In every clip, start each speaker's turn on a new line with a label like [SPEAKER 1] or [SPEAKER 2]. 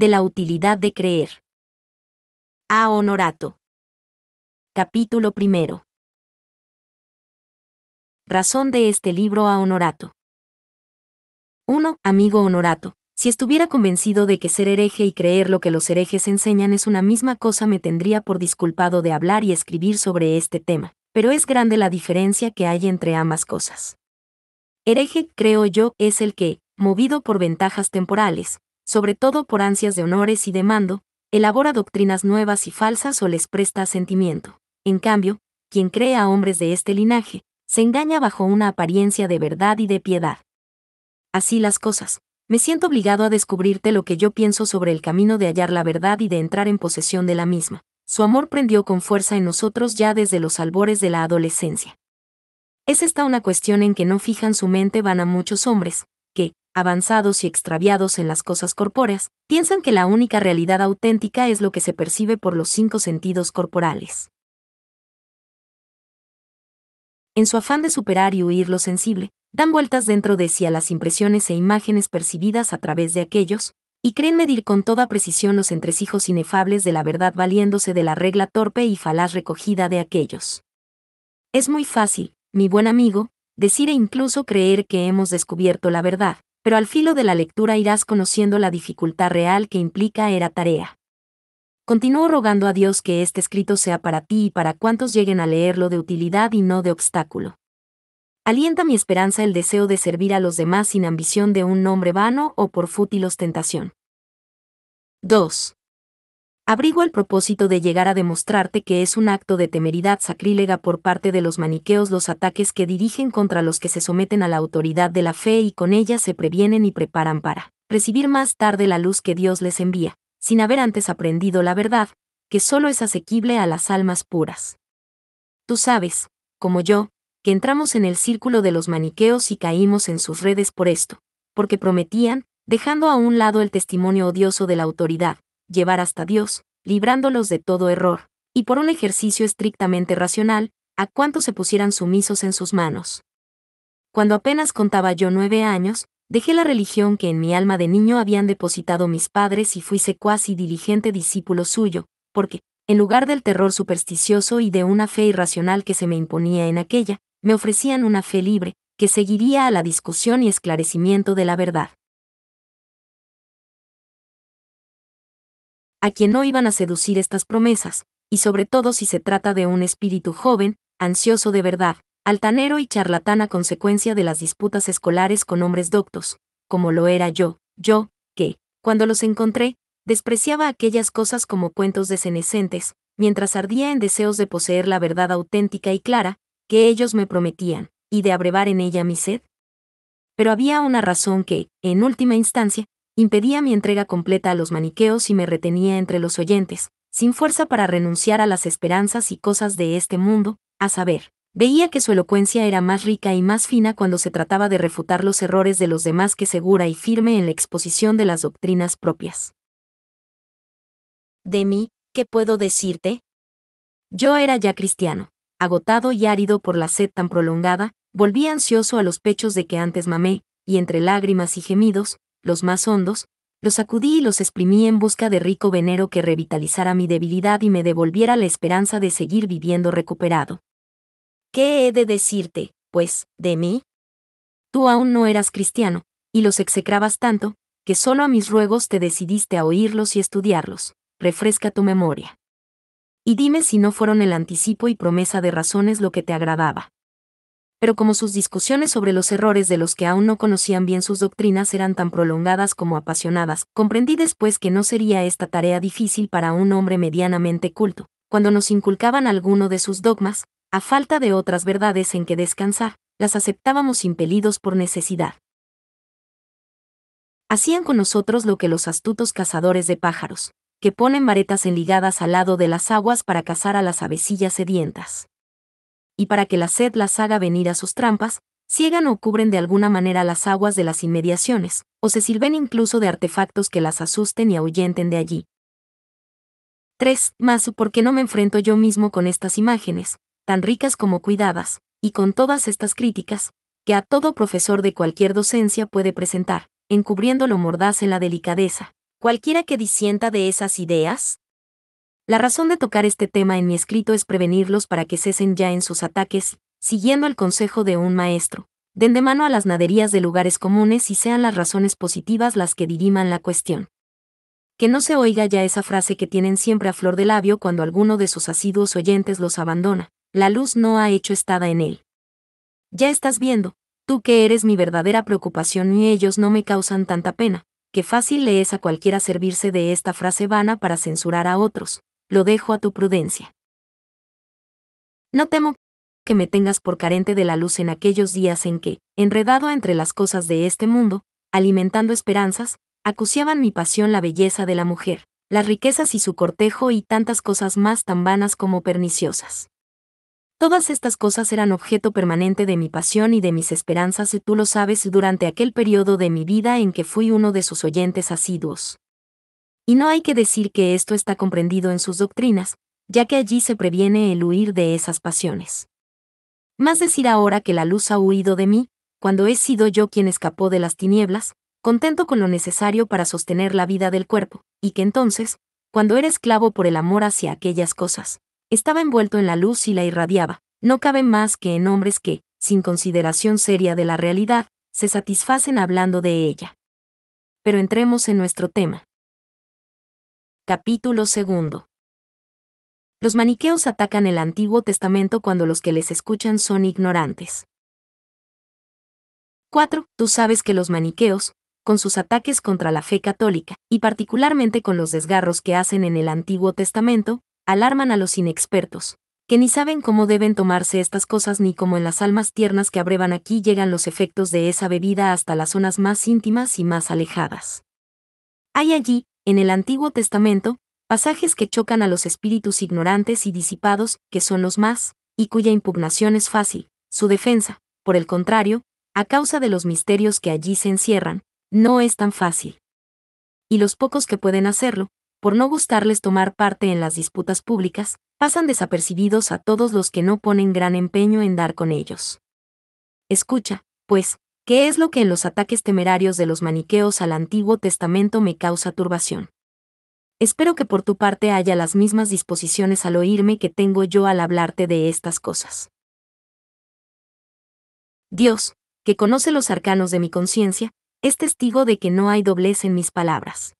[SPEAKER 1] de la utilidad de creer. A Honorato. Capítulo primero. Razón de este libro a Honorato. 1. Amigo Honorato, si estuviera convencido de que ser hereje y creer lo que los herejes enseñan es una misma cosa, me tendría por disculpado de hablar y escribir sobre este tema, pero es grande la diferencia que hay entre ambas cosas. Hereje, creo yo, es el que, movido por ventajas temporales, sobre todo por ansias de honores y de mando, elabora doctrinas nuevas y falsas o les presta sentimiento. En cambio, quien cree a hombres de este linaje, se engaña bajo una apariencia de verdad y de piedad. Así las cosas, me siento obligado a descubrirte lo que yo pienso sobre el camino de hallar la verdad y de entrar en posesión de la misma. Su amor prendió con fuerza en nosotros ya desde los albores de la adolescencia. Es esta una cuestión en que no fijan su mente van a muchos hombres, avanzados y extraviados en las cosas corpóreas, piensan que la única realidad auténtica es lo que se percibe por los cinco sentidos corporales. En su afán de superar y huir lo sensible, dan vueltas dentro de sí a las impresiones e imágenes percibidas a través de aquellos, y creen medir con toda precisión los entresijos inefables de la verdad valiéndose de la regla torpe y falaz recogida de aquellos. Es muy fácil, mi buen amigo, decir e incluso creer que hemos descubierto la verdad, pero al filo de la lectura irás conociendo la dificultad real que implica era tarea. Continúo rogando a Dios que este escrito sea para ti y para cuantos lleguen a leerlo de utilidad y no de obstáculo. Alienta mi esperanza el deseo de servir a los demás sin ambición de un nombre vano o por fútil ostentación. 2 abrigo el propósito de llegar a demostrarte que es un acto de temeridad sacrílega por parte de los maniqueos los ataques que dirigen contra los que se someten a la autoridad de la fe y con ella se previenen y preparan para recibir más tarde la luz que Dios les envía, sin haber antes aprendido la verdad, que solo es asequible a las almas puras. Tú sabes, como yo, que entramos en el círculo de los maniqueos y caímos en sus redes por esto, porque prometían, dejando a un lado el testimonio odioso de la autoridad, llevar hasta Dios, librándolos de todo error, y por un ejercicio estrictamente racional, a cuantos se pusieran sumisos en sus manos. Cuando apenas contaba yo nueve años, dejé la religión que en mi alma de niño habían depositado mis padres y fui secuaz y diligente discípulo suyo, porque, en lugar del terror supersticioso y de una fe irracional que se me imponía en aquella, me ofrecían una fe libre, que seguiría a la discusión y esclarecimiento de la verdad. a quien no iban a seducir estas promesas, y sobre todo si se trata de un espíritu joven, ansioso de verdad, altanero y charlatán a consecuencia de las disputas escolares con hombres doctos, como lo era yo, yo, que, cuando los encontré, despreciaba aquellas cosas como cuentos de mientras ardía en deseos de poseer la verdad auténtica y clara, que ellos me prometían, y de abrevar en ella mi sed. Pero había una razón que, en última instancia, impedía mi entrega completa a los maniqueos y me retenía entre los oyentes, sin fuerza para renunciar a las esperanzas y cosas de este mundo, a saber, veía que su elocuencia era más rica y más fina cuando se trataba de refutar los errores de los demás que segura y firme en la exposición de las doctrinas propias. De mí, ¿qué puedo decirte? Yo era ya cristiano, agotado y árido por la sed tan prolongada, volví ansioso a los pechos de que antes mamé, y entre lágrimas y gemidos, los más hondos, los acudí y los exprimí en busca de rico venero que revitalizara mi debilidad y me devolviera la esperanza de seguir viviendo recuperado. ¿Qué he de decirte, pues, de mí? Tú aún no eras cristiano, y los execrabas tanto, que solo a mis ruegos te decidiste a oírlos y estudiarlos. Refresca tu memoria. Y dime si no fueron el anticipo y promesa de razones lo que te agradaba pero como sus discusiones sobre los errores de los que aún no conocían bien sus doctrinas eran tan prolongadas como apasionadas, comprendí después que no sería esta tarea difícil para un hombre medianamente culto, cuando nos inculcaban alguno de sus dogmas, a falta de otras verdades en que descansar, las aceptábamos impelidos por necesidad. Hacían con nosotros lo que los astutos cazadores de pájaros, que ponen varetas enligadas al lado de las aguas para cazar a las avecillas sedientas y para que la sed las haga venir a sus trampas, ciegan o cubren de alguna manera las aguas de las inmediaciones, o se sirven incluso de artefactos que las asusten y ahuyenten de allí. 3. Más ¿por qué no me enfrento yo mismo con estas imágenes, tan ricas como cuidadas, y con todas estas críticas, que a todo profesor de cualquier docencia puede presentar, encubriendo lo mordaz en la delicadeza? Cualquiera que disienta de esas ideas, la razón de tocar este tema en mi escrito es prevenirlos para que cesen ya en sus ataques, siguiendo el consejo de un maestro. Den de mano a las naderías de lugares comunes y sean las razones positivas las que diriman la cuestión. Que no se oiga ya esa frase que tienen siempre a flor de labio cuando alguno de sus asiduos oyentes los abandona. La luz no ha hecho estada en él. Ya estás viendo, tú que eres mi verdadera preocupación y ellos no me causan tanta pena, que fácil le es a cualquiera servirse de esta frase vana para censurar a otros, lo dejo a tu prudencia. No temo que me tengas por carente de la luz en aquellos días en que, enredado entre las cosas de este mundo, alimentando esperanzas, acuciaban mi pasión la belleza de la mujer, las riquezas y su cortejo y tantas cosas más tan vanas como perniciosas. Todas estas cosas eran objeto permanente de mi pasión y de mis esperanzas y tú lo sabes durante aquel periodo de mi vida en que fui uno de sus oyentes asiduos. Y no hay que decir que esto está comprendido en sus doctrinas, ya que allí se previene el huir de esas pasiones. Más decir ahora que la luz ha huido de mí, cuando he sido yo quien escapó de las tinieblas, contento con lo necesario para sostener la vida del cuerpo, y que entonces, cuando era esclavo por el amor hacia aquellas cosas, estaba envuelto en la luz y la irradiaba, no cabe más que en hombres que, sin consideración seria de la realidad, se satisfacen hablando de ella. Pero entremos en nuestro tema. Capítulo 2. Los maniqueos atacan el Antiguo Testamento cuando los que les escuchan son ignorantes. 4. Tú sabes que los maniqueos, con sus ataques contra la fe católica, y particularmente con los desgarros que hacen en el Antiguo Testamento, alarman a los inexpertos, que ni saben cómo deben tomarse estas cosas ni cómo en las almas tiernas que abrevan aquí llegan los efectos de esa bebida hasta las zonas más íntimas y más alejadas. Hay allí, en el Antiguo Testamento, pasajes que chocan a los espíritus ignorantes y disipados, que son los más, y cuya impugnación es fácil. Su defensa, por el contrario, a causa de los misterios que allí se encierran, no es tan fácil. Y los pocos que pueden hacerlo, por no gustarles tomar parte en las disputas públicas, pasan desapercibidos a todos los que no ponen gran empeño en dar con ellos. Escucha, pues, ¿Qué es lo que en los ataques temerarios de los maniqueos al Antiguo Testamento me causa turbación? Espero que por tu parte haya las mismas disposiciones al oírme que tengo yo al hablarte de estas cosas. Dios, que conoce los arcanos de mi conciencia, es testigo de que no hay doblez en mis palabras.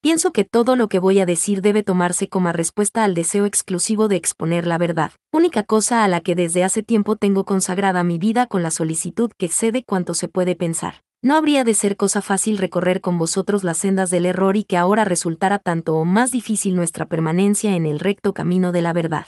[SPEAKER 1] Pienso que todo lo que voy a decir debe tomarse como respuesta al deseo exclusivo de exponer la verdad, única cosa a la que desde hace tiempo tengo consagrada mi vida con la solicitud que excede cuanto se puede pensar. No habría de ser cosa fácil recorrer con vosotros las sendas del error y que ahora resultara tanto o más difícil nuestra permanencia en el recto camino de la verdad.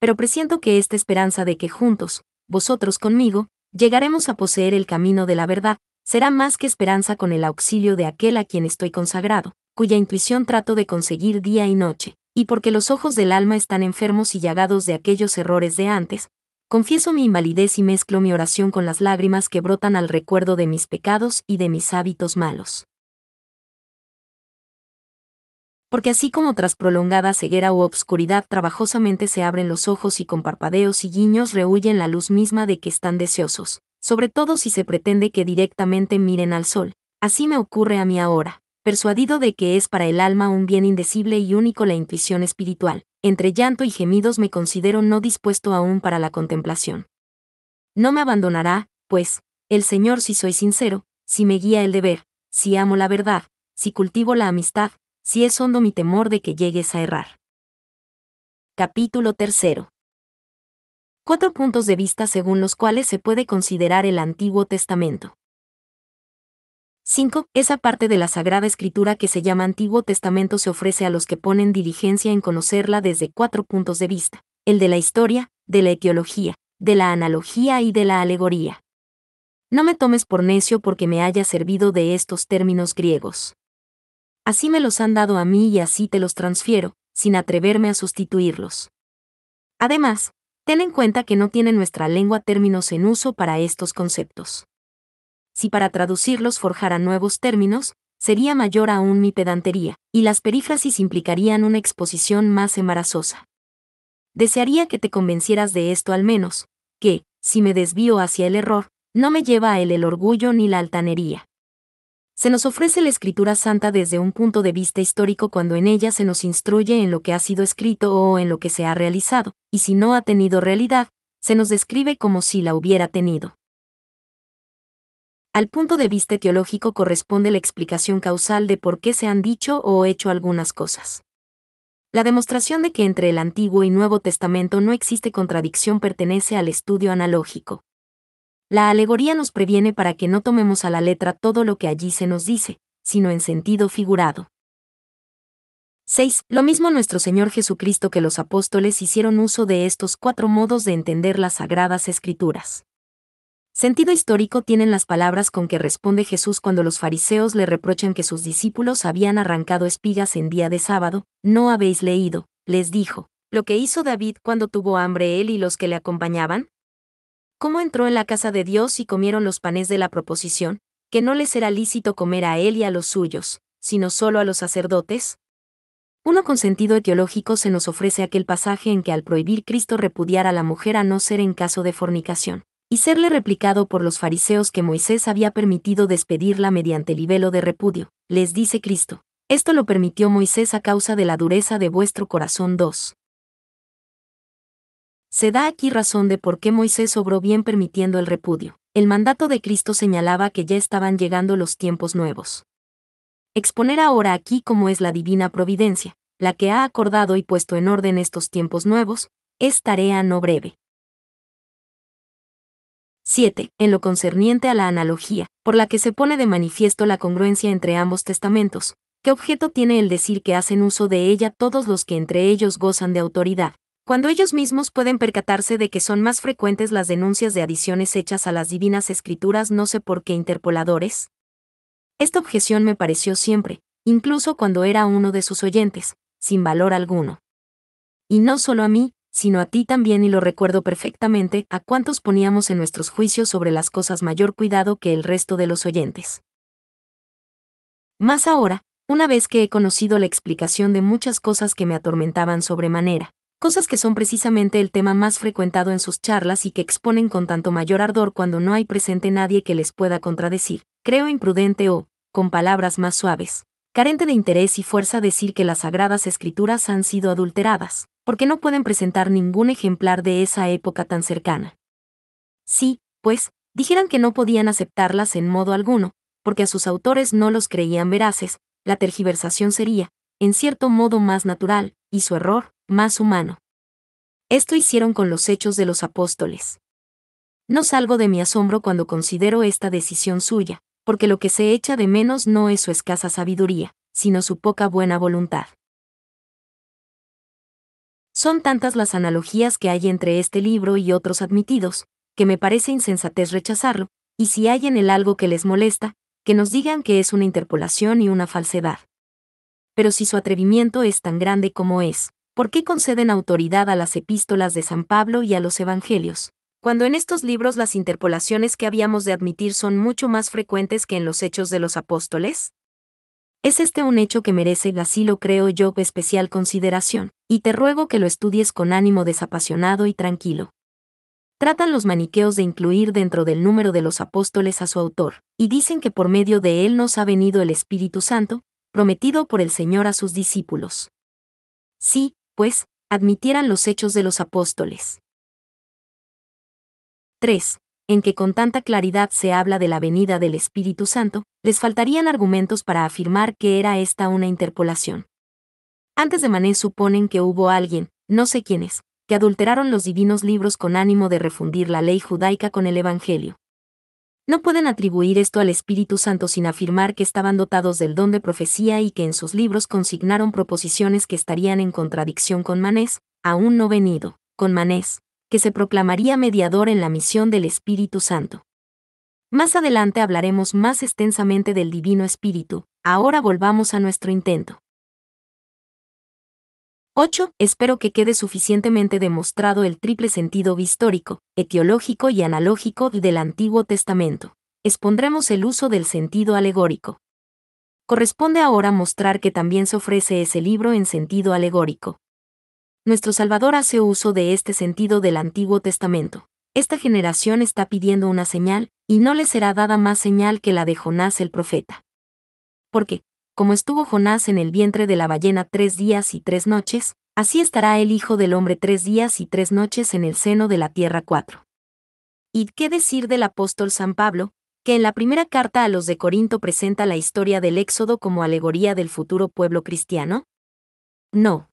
[SPEAKER 1] Pero presiento que esta esperanza de que juntos, vosotros conmigo, llegaremos a poseer el camino de la verdad, será más que esperanza con el auxilio de aquel a quien estoy consagrado, cuya intuición trato de conseguir día y noche, y porque los ojos del alma están enfermos y llagados de aquellos errores de antes, confieso mi invalidez y mezclo mi oración con las lágrimas que brotan al recuerdo de mis pecados y de mis hábitos malos. Porque así como tras prolongada ceguera u obscuridad trabajosamente se abren los ojos y con parpadeos y guiños rehuyen la luz misma de que están deseosos, sobre todo si se pretende que directamente miren al sol, así me ocurre a mí ahora, persuadido de que es para el alma un bien indecible y único la intuición espiritual, entre llanto y gemidos me considero no dispuesto aún para la contemplación. No me abandonará, pues, el Señor si soy sincero, si me guía el deber, si amo la verdad, si cultivo la amistad, si es hondo mi temor de que llegues a errar. Capítulo 3. Cuatro puntos de vista según los cuales se puede considerar el Antiguo Testamento. 5. Esa parte de la Sagrada Escritura que se llama Antiguo Testamento se ofrece a los que ponen diligencia en conocerla desde cuatro puntos de vista, el de la historia, de la etiología, de la analogía y de la alegoría. No me tomes por necio porque me haya servido de estos términos griegos. Así me los han dado a mí y así te los transfiero, sin atreverme a sustituirlos. Además, ten en cuenta que no tiene nuestra lengua términos en uso para estos conceptos si para traducirlos forjara nuevos términos, sería mayor aún mi pedantería, y las perífrasis implicarían una exposición más embarazosa. Desearía que te convencieras de esto al menos, que, si me desvío hacia el error, no me lleva a él el orgullo ni la altanería. Se nos ofrece la escritura santa desde un punto de vista histórico cuando en ella se nos instruye en lo que ha sido escrito o en lo que se ha realizado, y si no ha tenido realidad, se nos describe como si la hubiera tenido. Al punto de vista teológico corresponde la explicación causal de por qué se han dicho o hecho algunas cosas. La demostración de que entre el Antiguo y Nuevo Testamento no existe contradicción pertenece al estudio analógico. La alegoría nos previene para que no tomemos a la letra todo lo que allí se nos dice, sino en sentido figurado. 6. Lo mismo nuestro Señor Jesucristo que los apóstoles hicieron uso de estos cuatro modos de entender las sagradas escrituras. Sentido histórico tienen las palabras con que responde Jesús cuando los fariseos le reprochan que sus discípulos habían arrancado espigas en día de sábado, no habéis leído, les dijo, lo que hizo David cuando tuvo hambre él y los que le acompañaban. ¿Cómo entró en la casa de Dios y comieron los panes de la proposición, que no les era lícito comer a él y a los suyos, sino solo a los sacerdotes? Uno con sentido etiológico se nos ofrece aquel pasaje en que al prohibir Cristo repudiar a la mujer a no ser en caso de fornicación, y serle replicado por los fariseos que Moisés había permitido despedirla mediante el libelo de repudio, les dice Cristo. Esto lo permitió Moisés a causa de la dureza de vuestro corazón 2. Se da aquí razón de por qué Moisés obró bien permitiendo el repudio. El mandato de Cristo señalaba que ya estaban llegando los tiempos nuevos. Exponer ahora aquí cómo es la divina providencia, la que ha acordado y puesto en orden estos tiempos nuevos, es tarea no breve. 7. En lo concerniente a la analogía, por la que se pone de manifiesto la congruencia entre ambos testamentos, ¿qué objeto tiene el decir que hacen uso de ella todos los que entre ellos gozan de autoridad? Cuando ellos mismos pueden percatarse de que son más frecuentes las denuncias de adiciones hechas a las divinas escrituras no sé por qué interpoladores. Esta objeción me pareció siempre, incluso cuando era uno de sus oyentes, sin valor alguno. Y no solo a mí, sino a ti también y lo recuerdo perfectamente, a cuántos poníamos en nuestros juicios sobre las cosas mayor cuidado que el resto de los oyentes. Más ahora, una vez que he conocido la explicación de muchas cosas que me atormentaban sobremanera, cosas que son precisamente el tema más frecuentado en sus charlas y que exponen con tanto mayor ardor cuando no hay presente nadie que les pueda contradecir, creo imprudente o, con palabras más suaves, carente de interés y fuerza decir que las sagradas escrituras han sido adulteradas, porque no pueden presentar ningún ejemplar de esa época tan cercana. Sí, pues, dijeran que no podían aceptarlas en modo alguno, porque a sus autores no los creían veraces, la tergiversación sería, en cierto modo, más natural, y su error, más humano. Esto hicieron con los hechos de los apóstoles. No salgo de mi asombro cuando considero esta decisión suya, porque lo que se echa de menos no es su escasa sabiduría, sino su poca buena voluntad. Son tantas las analogías que hay entre este libro y otros admitidos, que me parece insensatez rechazarlo, y si hay en él algo que les molesta, que nos digan que es una interpolación y una falsedad. Pero si su atrevimiento es tan grande como es, ¿por qué conceden autoridad a las epístolas de San Pablo y a los Evangelios? cuando en estos libros las interpolaciones que habíamos de admitir son mucho más frecuentes que en los hechos de los apóstoles? ¿Es este un hecho que merece, así lo creo yo, especial consideración, y te ruego que lo estudies con ánimo desapasionado y tranquilo? Tratan los maniqueos de incluir dentro del número de los apóstoles a su autor, y dicen que por medio de él nos ha venido el Espíritu Santo, prometido por el Señor a sus discípulos. Sí, pues, admitieran los hechos de los apóstoles. 3. En que con tanta claridad se habla de la venida del Espíritu Santo, les faltarían argumentos para afirmar que era esta una interpolación. Antes de Manés suponen que hubo alguien, no sé quién es, que adulteraron los divinos libros con ánimo de refundir la ley judaica con el Evangelio. No pueden atribuir esto al Espíritu Santo sin afirmar que estaban dotados del don de profecía y que en sus libros consignaron proposiciones que estarían en contradicción con Manés, aún no venido, con Manés que se proclamaría mediador en la misión del Espíritu Santo. Más adelante hablaremos más extensamente del Divino Espíritu, ahora volvamos a nuestro intento. 8. Espero que quede suficientemente demostrado el triple sentido histórico, etiológico y analógico del Antiguo Testamento. Expondremos el uso del sentido alegórico. Corresponde ahora mostrar que también se ofrece ese libro en sentido alegórico, nuestro Salvador hace uso de este sentido del Antiguo Testamento. Esta generación está pidiendo una señal, y no le será dada más señal que la de Jonás el profeta. Porque, como estuvo Jonás en el vientre de la ballena tres días y tres noches, así estará el Hijo del Hombre tres días y tres noches en el seno de la tierra cuatro. ¿Y qué decir del apóstol San Pablo, que en la primera carta a los de Corinto presenta la historia del Éxodo como alegoría del futuro pueblo cristiano? No.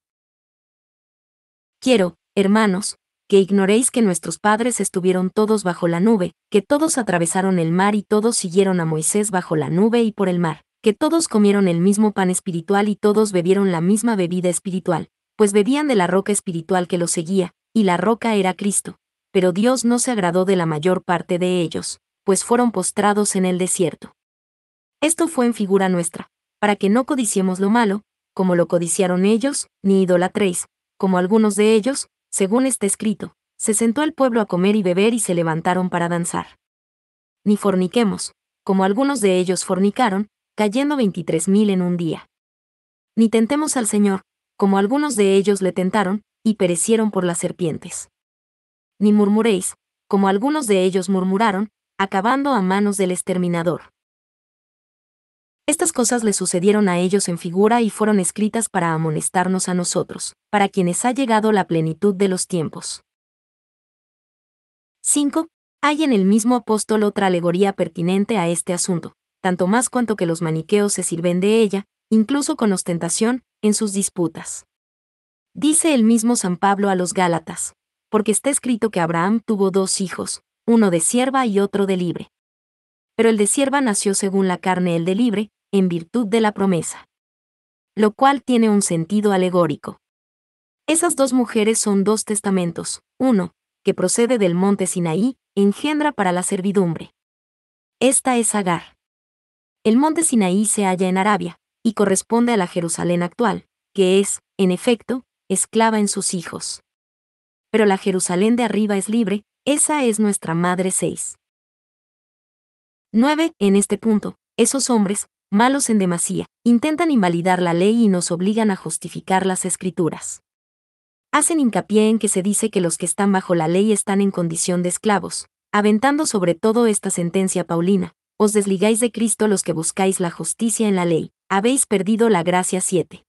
[SPEAKER 1] Quiero, hermanos, que ignoréis que nuestros padres estuvieron todos bajo la nube, que todos atravesaron el mar y todos siguieron a Moisés bajo la nube y por el mar, que todos comieron el mismo pan espiritual y todos bebieron la misma bebida espiritual, pues bebían de la roca espiritual que los seguía, y la roca era Cristo. Pero Dios no se agradó de la mayor parte de ellos, pues fueron postrados en el desierto. Esto fue en figura nuestra, para que no codiciemos lo malo, como lo codiciaron ellos, ni idolatréis, como algunos de ellos, según está escrito, se sentó el pueblo a comer y beber y se levantaron para danzar. Ni forniquemos, como algunos de ellos fornicaron, cayendo veintitrés mil en un día. Ni tentemos al Señor, como algunos de ellos le tentaron, y perecieron por las serpientes. Ni murmuréis, como algunos de ellos murmuraron, acabando a manos del exterminador. Estas cosas le sucedieron a ellos en figura y fueron escritas para amonestarnos a nosotros, para quienes ha llegado la plenitud de los tiempos. 5. Hay en el mismo apóstol otra alegoría pertinente a este asunto, tanto más cuanto que los maniqueos se sirven de ella, incluso con ostentación, en sus disputas. Dice el mismo San Pablo a los Gálatas, porque está escrito que Abraham tuvo dos hijos, uno de sierva y otro de libre, pero el de sierva nació según la carne el de libre, en virtud de la promesa. Lo cual tiene un sentido alegórico. Esas dos mujeres son dos testamentos, uno, que procede del monte Sinaí, engendra para la servidumbre. Esta es Agar. El monte Sinaí se halla en Arabia, y corresponde a la Jerusalén actual, que es, en efecto, esclava en sus hijos. Pero la Jerusalén de arriba es libre, esa es nuestra Madre seis. 9. En este punto, esos hombres, malos en demasía, intentan invalidar la ley y nos obligan a justificar las escrituras. Hacen hincapié en que se dice que los que están bajo la ley están en condición de esclavos, aventando sobre todo esta sentencia paulina, os desligáis de Cristo los que buscáis la justicia en la ley, habéis perdido la gracia 7.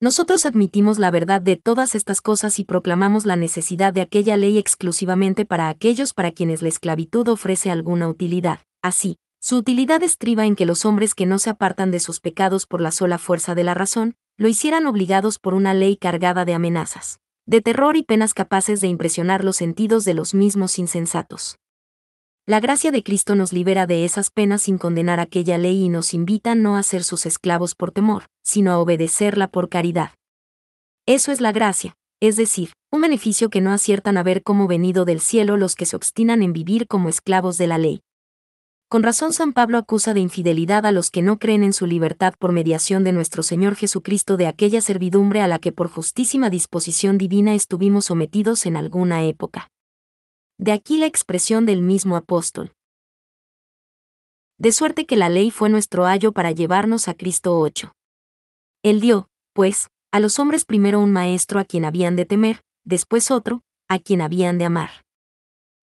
[SPEAKER 1] Nosotros admitimos la verdad de todas estas cosas y proclamamos la necesidad de aquella ley exclusivamente para aquellos para quienes la esclavitud ofrece alguna utilidad. Así, su utilidad estriba en que los hombres que no se apartan de sus pecados por la sola fuerza de la razón, lo hicieran obligados por una ley cargada de amenazas, de terror y penas capaces de impresionar los sentidos de los mismos insensatos. La gracia de Cristo nos libera de esas penas sin condenar aquella ley y nos invita no a ser sus esclavos por temor, sino a obedecerla por caridad. Eso es la gracia, es decir, un beneficio que no aciertan a ver como venido del cielo los que se obstinan en vivir como esclavos de la ley. Con razón San Pablo acusa de infidelidad a los que no creen en su libertad por mediación de nuestro Señor Jesucristo de aquella servidumbre a la que por justísima disposición divina estuvimos sometidos en alguna época. De aquí la expresión del mismo apóstol. De suerte que la ley fue nuestro ayo para llevarnos a Cristo 8. Él dio, pues, a los hombres primero un maestro a quien habían de temer, después otro, a quien habían de amar.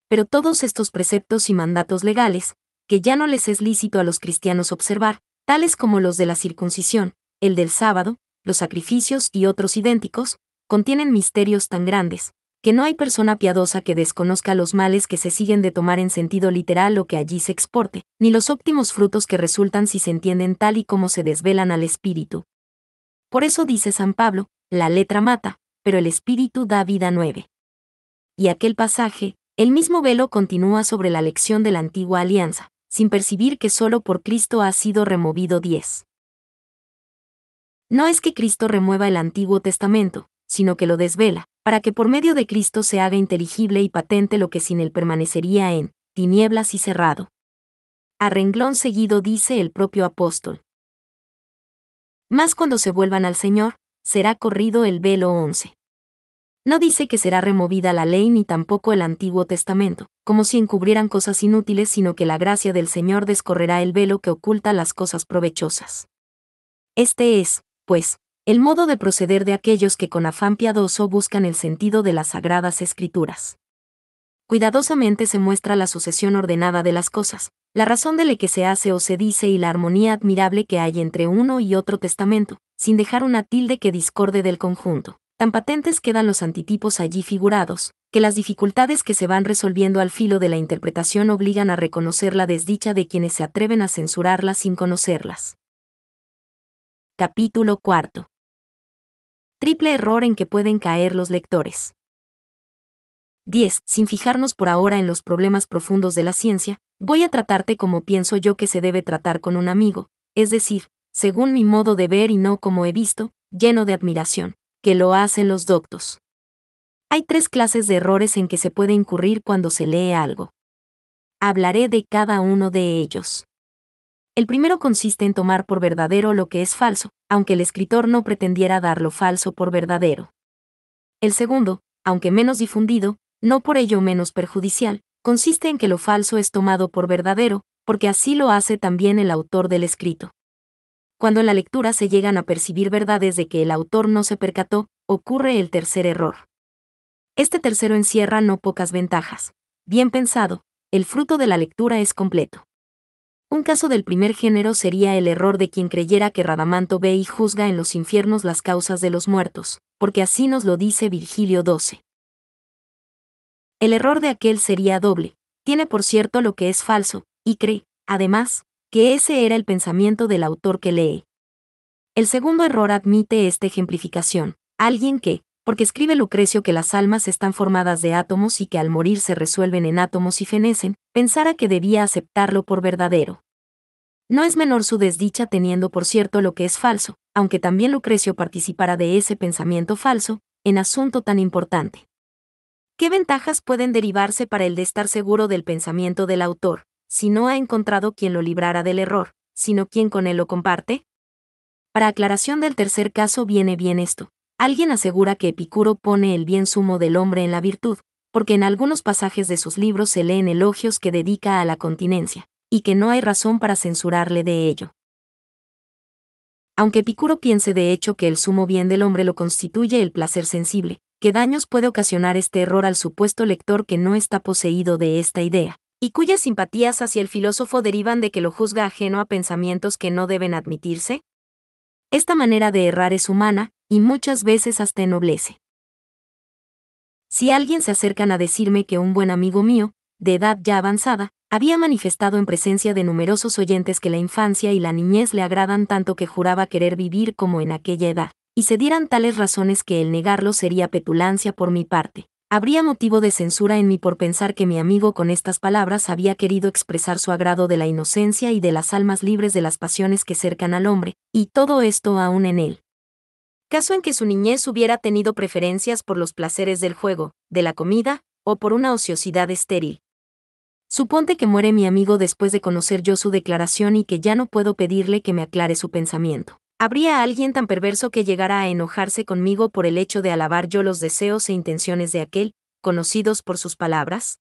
[SPEAKER 1] Pero todos estos preceptos y mandatos legales, que ya no les es lícito a los cristianos observar, tales como los de la circuncisión, el del sábado, los sacrificios y otros idénticos, contienen misterios tan grandes, que no hay persona piadosa que desconozca los males que se siguen de tomar en sentido literal lo que allí se exporte, ni los óptimos frutos que resultan si se entienden tal y como se desvelan al espíritu. Por eso dice San Pablo, la letra mata, pero el espíritu da vida nueve. Y aquel pasaje, el mismo velo continúa sobre la lección de la antigua alianza, sin percibir que solo por Cristo ha sido removido diez. No es que Cristo remueva el Antiguo Testamento, sino que lo desvela, para que por medio de Cristo se haga inteligible y patente lo que sin él permanecería en tinieblas y cerrado. A renglón seguido dice el propio apóstol. Más cuando se vuelvan al Señor, será corrido el velo once. No dice que será removida la ley ni tampoco el Antiguo Testamento, como si encubrieran cosas inútiles, sino que la gracia del Señor descorrerá el velo que oculta las cosas provechosas. Este es, pues, el modo de proceder de aquellos que con afán piadoso buscan el sentido de las sagradas escrituras. Cuidadosamente se muestra la sucesión ordenada de las cosas, la razón de lo que se hace o se dice y la armonía admirable que hay entre uno y otro testamento, sin dejar una tilde que discorde del conjunto. Tan patentes quedan los antitipos allí figurados, que las dificultades que se van resolviendo al filo de la interpretación obligan a reconocer la desdicha de quienes se atreven a censurarlas sin conocerlas. Capítulo cuarto triple error en que pueden caer los lectores. 10. Sin fijarnos por ahora en los problemas profundos de la ciencia, voy a tratarte como pienso yo que se debe tratar con un amigo, es decir, según mi modo de ver y no como he visto, lleno de admiración, que lo hacen los doctos. Hay tres clases de errores en que se puede incurrir cuando se lee algo. Hablaré de cada uno de ellos. El primero consiste en tomar por verdadero lo que es falso, aunque el escritor no pretendiera dar lo falso por verdadero. El segundo, aunque menos difundido, no por ello menos perjudicial, consiste en que lo falso es tomado por verdadero, porque así lo hace también el autor del escrito. Cuando en la lectura se llegan a percibir verdades de que el autor no se percató, ocurre el tercer error. Este tercero encierra no pocas ventajas. Bien pensado, el fruto de la lectura es completo. Un caso del primer género sería el error de quien creyera que Radamanto ve y juzga en los infiernos las causas de los muertos, porque así nos lo dice Virgilio XII. El error de aquel sería doble, tiene por cierto lo que es falso, y cree, además, que ese era el pensamiento del autor que lee. El segundo error admite esta ejemplificación, alguien que, porque escribe Lucrecio que las almas están formadas de átomos y que al morir se resuelven en átomos y fenecen, pensara que debía aceptarlo por verdadero. No es menor su desdicha teniendo por cierto lo que es falso, aunque también Lucrecio participara de ese pensamiento falso, en asunto tan importante. ¿Qué ventajas pueden derivarse para el de estar seguro del pensamiento del autor, si no ha encontrado quien lo librara del error, sino quien con él lo comparte? Para aclaración del tercer caso viene bien esto. Alguien asegura que Epicuro pone el bien sumo del hombre en la virtud, porque en algunos pasajes de sus libros se leen elogios que dedica a la continencia, y que no hay razón para censurarle de ello. Aunque Picuro piense de hecho que el sumo bien del hombre lo constituye el placer sensible, ¿qué daños puede ocasionar este error al supuesto lector que no está poseído de esta idea, y cuyas simpatías hacia el filósofo derivan de que lo juzga ajeno a pensamientos que no deben admitirse? Esta manera de errar es humana, y muchas veces hasta ennoblece. Si alguien se acercan a decirme que un buen amigo mío, de edad ya avanzada, había manifestado en presencia de numerosos oyentes que la infancia y la niñez le agradan tanto que juraba querer vivir como en aquella edad, y se dieran tales razones que el negarlo sería petulancia por mi parte. Habría motivo de censura en mí por pensar que mi amigo con estas palabras había querido expresar su agrado de la inocencia y de las almas libres de las pasiones que cercan al hombre, y todo esto aún en él. Caso en que su niñez hubiera tenido preferencias por los placeres del juego, de la comida, o por una ociosidad estéril, Suponte que muere mi amigo después de conocer yo su declaración y que ya no puedo pedirle que me aclare su pensamiento. ¿Habría alguien tan perverso que llegara a enojarse conmigo por el hecho de alabar yo los deseos e intenciones de aquel, conocidos por sus palabras?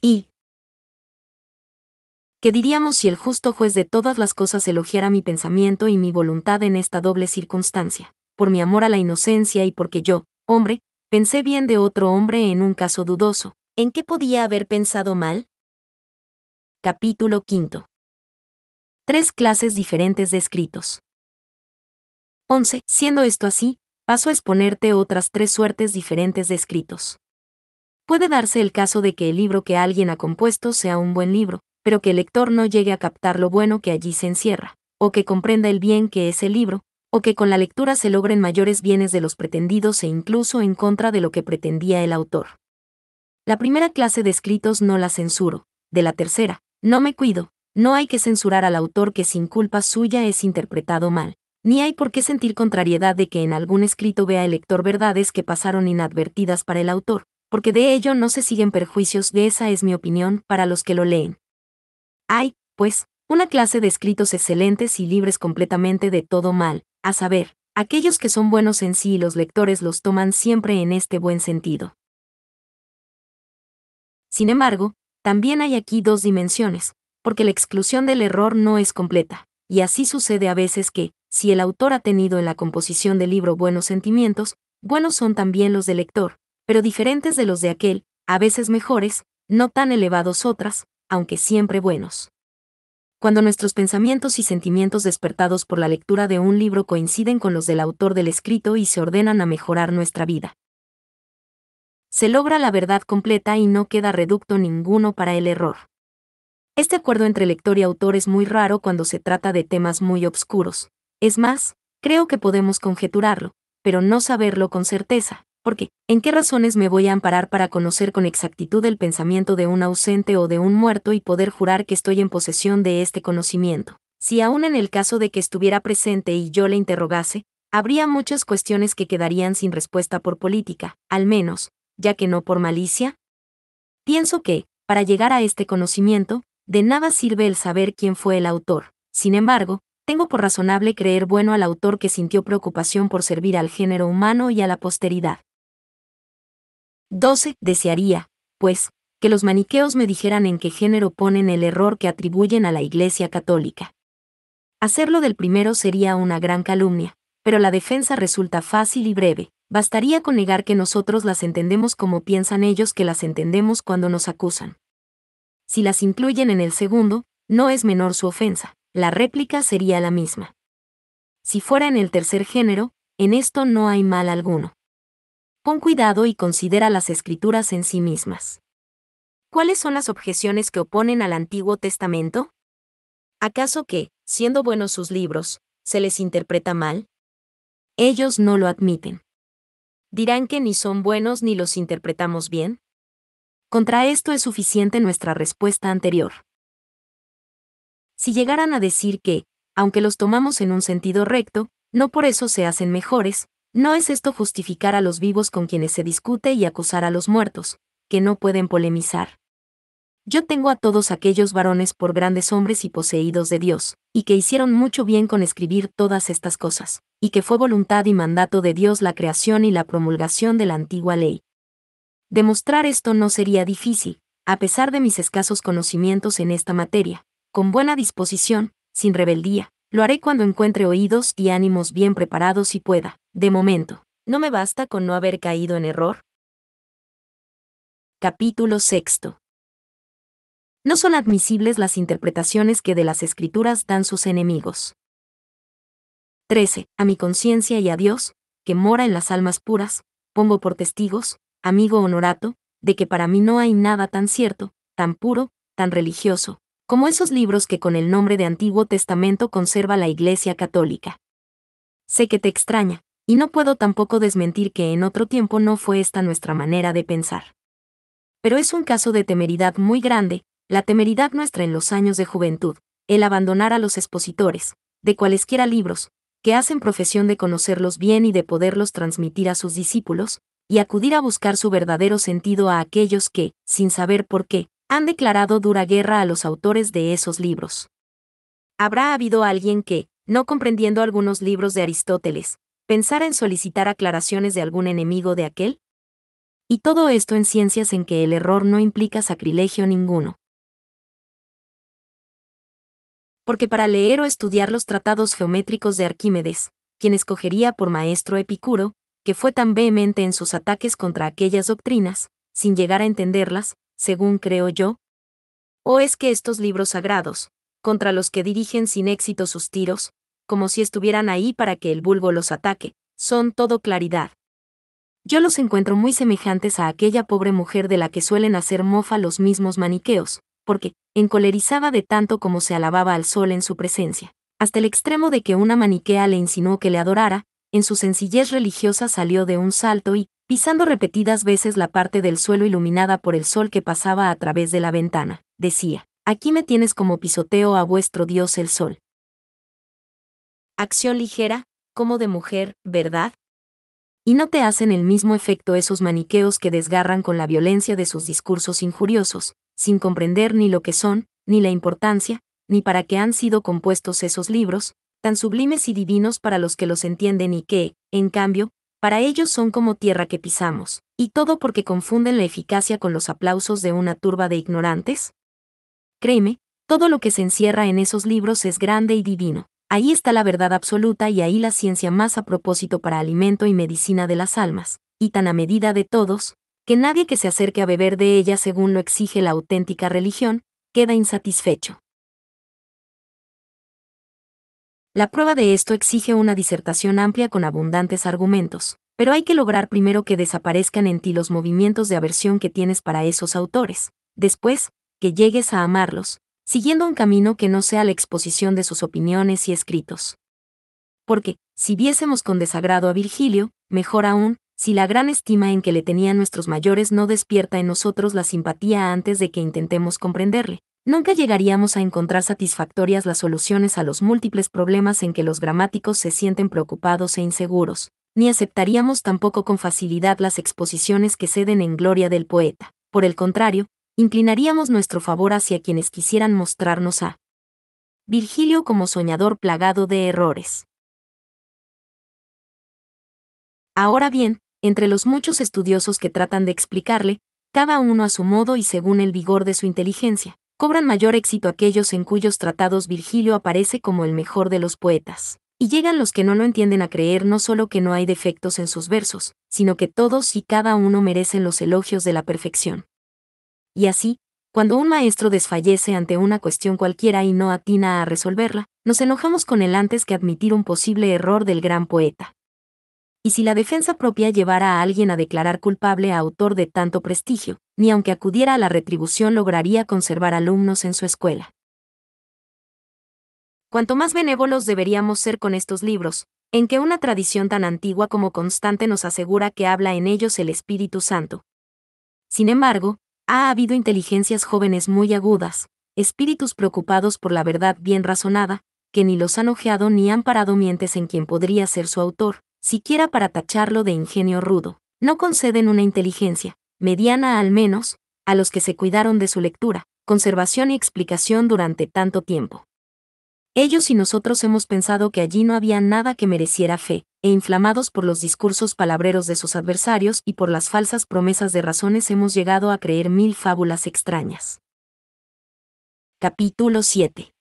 [SPEAKER 1] Y, ¿Qué diríamos si el justo juez de todas las cosas elogiara mi pensamiento y mi voluntad en esta doble circunstancia, por mi amor a la inocencia y porque yo, hombre, pensé bien de otro hombre en un caso dudoso, ¿En qué podía haber pensado mal? Capítulo V. Tres clases diferentes de escritos. 11. Siendo esto así, paso a exponerte otras tres suertes diferentes de escritos. Puede darse el caso de que el libro que alguien ha compuesto sea un buen libro, pero que el lector no llegue a captar lo bueno que allí se encierra, o que comprenda el bien que es el libro, o que con la lectura se logren mayores bienes de los pretendidos e incluso en contra de lo que pretendía el autor. La primera clase de escritos no la censuro, de la tercera, no me cuido, no hay que censurar al autor que sin culpa suya es interpretado mal, ni hay por qué sentir contrariedad de que en algún escrito vea el lector verdades que pasaron inadvertidas para el autor, porque de ello no se siguen perjuicios de esa es mi opinión para los que lo leen. Hay, pues, una clase de escritos excelentes y libres completamente de todo mal, a saber, aquellos que son buenos en sí y los lectores los toman siempre en este buen sentido. Sin embargo, también hay aquí dos dimensiones, porque la exclusión del error no es completa, y así sucede a veces que, si el autor ha tenido en la composición del libro buenos sentimientos, buenos son también los del lector, pero diferentes de los de aquel, a veces mejores, no tan elevados otras, aunque siempre buenos. Cuando nuestros pensamientos y sentimientos despertados por la lectura de un libro coinciden con los del autor del escrito y se ordenan a mejorar nuestra vida, se logra la verdad completa y no queda reducto ninguno para el error. Este acuerdo entre lector y autor es muy raro cuando se trata de temas muy obscuros. Es más, creo que podemos conjeturarlo, pero no saberlo con certeza, porque, ¿en qué razones me voy a amparar para conocer con exactitud el pensamiento de un ausente o de un muerto y poder jurar que estoy en posesión de este conocimiento? Si aún en el caso de que estuviera presente y yo le interrogase, habría muchas cuestiones que quedarían sin respuesta por política, al menos, ya que no por malicia? Pienso que, para llegar a este conocimiento, de nada sirve el saber quién fue el autor. Sin embargo, tengo por razonable creer bueno al autor que sintió preocupación por servir al género humano y a la posteridad. 12. Desearía, pues, que los maniqueos me dijeran en qué género ponen el error que atribuyen a la Iglesia católica. Hacerlo del primero sería una gran calumnia, pero la defensa resulta fácil y breve. Bastaría con negar que nosotros las entendemos como piensan ellos que las entendemos cuando nos acusan. Si las incluyen en el segundo, no es menor su ofensa, la réplica sería la misma. Si fuera en el tercer género, en esto no hay mal alguno. Pon cuidado y considera las escrituras en sí mismas. ¿Cuáles son las objeciones que oponen al Antiguo Testamento? ¿Acaso que, siendo buenos sus libros, se les interpreta mal? Ellos no lo admiten. ¿Dirán que ni son buenos ni los interpretamos bien? Contra esto es suficiente nuestra respuesta anterior. Si llegaran a decir que, aunque los tomamos en un sentido recto, no por eso se hacen mejores, no es esto justificar a los vivos con quienes se discute y acusar a los muertos, que no pueden polemizar. Yo tengo a todos aquellos varones por grandes hombres y poseídos de Dios, y que hicieron mucho bien con escribir todas estas cosas, y que fue voluntad y mandato de Dios la creación y la promulgación de la antigua ley. Demostrar esto no sería difícil, a pesar de mis escasos conocimientos en esta materia. Con buena disposición, sin rebeldía, lo haré cuando encuentre oídos y ánimos bien preparados y pueda, de momento. ¿No me basta con no haber caído en error? Capítulo sexto. No son admisibles las interpretaciones que de las escrituras dan sus enemigos. 13. A mi conciencia y a Dios, que mora en las almas puras, pongo por testigos, amigo honorato, de que para mí no hay nada tan cierto, tan puro, tan religioso, como esos libros que con el nombre de Antiguo Testamento conserva la Iglesia Católica. Sé que te extraña, y no puedo tampoco desmentir que en otro tiempo no fue esta nuestra manera de pensar. Pero es un caso de temeridad muy grande, la temeridad nuestra en los años de juventud, el abandonar a los expositores, de cualesquiera libros, que hacen profesión de conocerlos bien y de poderlos transmitir a sus discípulos, y acudir a buscar su verdadero sentido a aquellos que, sin saber por qué, han declarado dura guerra a los autores de esos libros. Habrá habido alguien que, no comprendiendo algunos libros de Aristóteles, pensara en solicitar aclaraciones de algún enemigo de aquel? Y todo esto en ciencias en que el error no implica sacrilegio ninguno porque para leer o estudiar los tratados geométricos de Arquímedes, quien escogería por maestro Epicuro, que fue tan vehemente en sus ataques contra aquellas doctrinas, sin llegar a entenderlas, según creo yo? ¿O es que estos libros sagrados, contra los que dirigen sin éxito sus tiros, como si estuvieran ahí para que el bulbo los ataque, son todo claridad? Yo los encuentro muy semejantes a aquella pobre mujer de la que suelen hacer mofa los mismos maniqueos, porque, encolerizaba de tanto como se alababa al sol en su presencia, hasta el extremo de que una maniquea le insinuó que le adorara, en su sencillez religiosa salió de un salto y, pisando repetidas veces la parte del suelo iluminada por el sol que pasaba a través de la ventana, decía, Aquí me tienes como pisoteo a vuestro Dios el sol. Acción ligera, como de mujer, ¿verdad? Y no te hacen el mismo efecto esos maniqueos que desgarran con la violencia de sus discursos injuriosos, sin comprender ni lo que son, ni la importancia, ni para qué han sido compuestos esos libros, tan sublimes y divinos para los que los entienden y que, en cambio, para ellos son como tierra que pisamos, y todo porque confunden la eficacia con los aplausos de una turba de ignorantes? Créeme, todo lo que se encierra en esos libros es grande y divino. Ahí está la verdad absoluta y ahí la ciencia más a propósito para alimento y medicina de las almas, y tan a medida de todos, que nadie que se acerque a beber de ella según lo exige la auténtica religión, queda insatisfecho. La prueba de esto exige una disertación amplia con abundantes argumentos, pero hay que lograr primero que desaparezcan en ti los movimientos de aversión que tienes para esos autores, después, que llegues a amarlos, siguiendo un camino que no sea la exposición de sus opiniones y escritos. Porque, si viésemos con desagrado a Virgilio, mejor aún, si la gran estima en que le tenían nuestros mayores no despierta en nosotros la simpatía antes de que intentemos comprenderle, nunca llegaríamos a encontrar satisfactorias las soluciones a los múltiples problemas en que los gramáticos se sienten preocupados e inseguros, ni aceptaríamos tampoco con facilidad las exposiciones que ceden en gloria del poeta. Por el contrario, inclinaríamos nuestro favor hacia quienes quisieran mostrarnos a Virgilio como soñador plagado de errores. Ahora bien, entre los muchos estudiosos que tratan de explicarle, cada uno a su modo y según el vigor de su inteligencia, cobran mayor éxito aquellos en cuyos tratados Virgilio aparece como el mejor de los poetas. Y llegan los que no lo entienden a creer no solo que no hay defectos en sus versos, sino que todos y cada uno merecen los elogios de la perfección. Y así, cuando un maestro desfallece ante una cuestión cualquiera y no atina a resolverla, nos enojamos con él antes que admitir un posible error del gran poeta y si la defensa propia llevara a alguien a declarar culpable a autor de tanto prestigio, ni aunque acudiera a la retribución lograría conservar alumnos en su escuela. Cuanto más benévolos deberíamos ser con estos libros, en que una tradición tan antigua como constante nos asegura que habla en ellos el Espíritu Santo. Sin embargo, ha habido inteligencias jóvenes muy agudas, espíritus preocupados por la verdad bien razonada, que ni los han ojeado ni han parado mientes en quien podría ser su autor, siquiera para tacharlo de ingenio rudo. No conceden una inteligencia, mediana al menos, a los que se cuidaron de su lectura, conservación y explicación durante tanto tiempo. Ellos y nosotros hemos pensado que allí no había nada que mereciera fe, e inflamados por los discursos palabreros de sus adversarios y por las falsas promesas de razones hemos llegado a creer mil fábulas extrañas. Capítulo 7.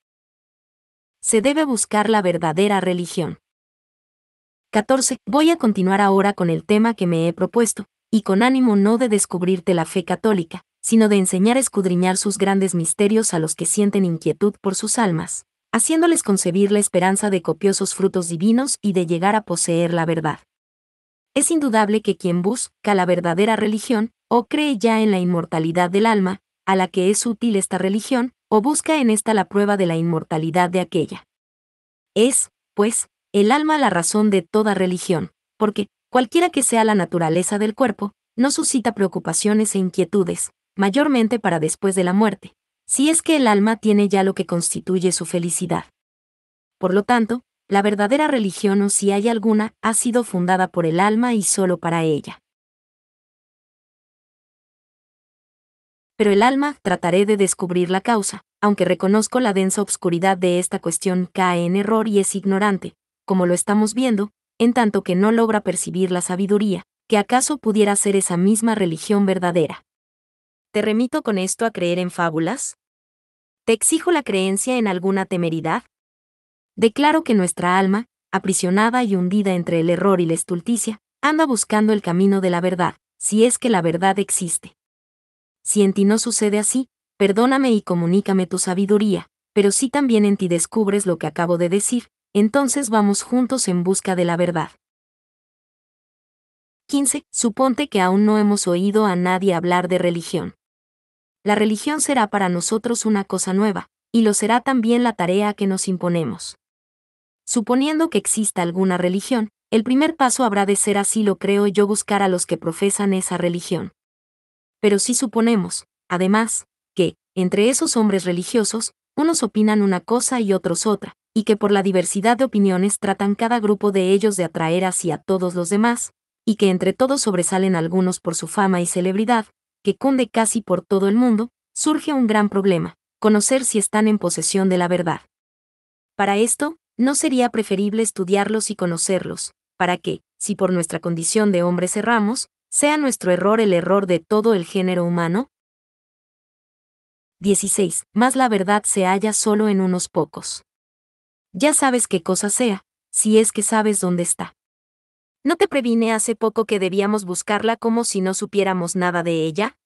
[SPEAKER 1] Se debe buscar la verdadera religión. 14. Voy a continuar ahora con el tema que me he propuesto, y con ánimo no de descubrirte la fe católica, sino de enseñar a escudriñar sus grandes misterios a los que sienten inquietud por sus almas, haciéndoles concebir la esperanza de copiosos frutos divinos y de llegar a poseer la verdad. Es indudable que quien busca la verdadera religión, o cree ya en la inmortalidad del alma, a la que es útil esta religión, o busca en esta la prueba de la inmortalidad de aquella. Es, pues, el alma la razón de toda religión, porque, cualquiera que sea la naturaleza del cuerpo, no suscita preocupaciones e inquietudes, mayormente para después de la muerte, si es que el alma tiene ya lo que constituye su felicidad. Por lo tanto, la verdadera religión o si hay alguna, ha sido fundada por el alma y solo para ella. Pero el alma trataré de descubrir la causa, aunque reconozco la densa obscuridad de esta cuestión cae en error y es ignorante, como lo estamos viendo, en tanto que no logra percibir la sabiduría, que acaso pudiera ser esa misma religión verdadera. ¿Te remito con esto a creer en fábulas? ¿Te exijo la creencia en alguna temeridad? Declaro que nuestra alma, aprisionada y hundida entre el error y la estulticia, anda buscando el camino de la verdad, si es que la verdad existe. Si en ti no sucede así, perdóname y comunícame tu sabiduría, pero si también en ti descubres lo que acabo de decir, entonces vamos juntos en busca de la verdad. 15. Suponte que aún no hemos oído a nadie hablar de religión. La religión será para nosotros una cosa nueva, y lo será también la tarea que nos imponemos. Suponiendo que exista alguna religión, el primer paso habrá de ser así lo creo yo buscar a los que profesan esa religión. Pero si suponemos, además, que, entre esos hombres religiosos, unos opinan una cosa y otros otra, y que por la diversidad de opiniones tratan cada grupo de ellos de atraer hacia todos los demás, y que entre todos sobresalen algunos por su fama y celebridad, que cunde casi por todo el mundo, surge un gran problema, conocer si están en posesión de la verdad. Para esto, ¿no sería preferible estudiarlos y conocerlos, para que, si por nuestra condición de hombres erramos, sea nuestro error el error de todo el género humano? 16. Más la verdad se halla solo en unos pocos. Ya sabes qué cosa sea, si es que sabes dónde está. ¿No te previne hace poco que debíamos buscarla como si no supiéramos nada de ella?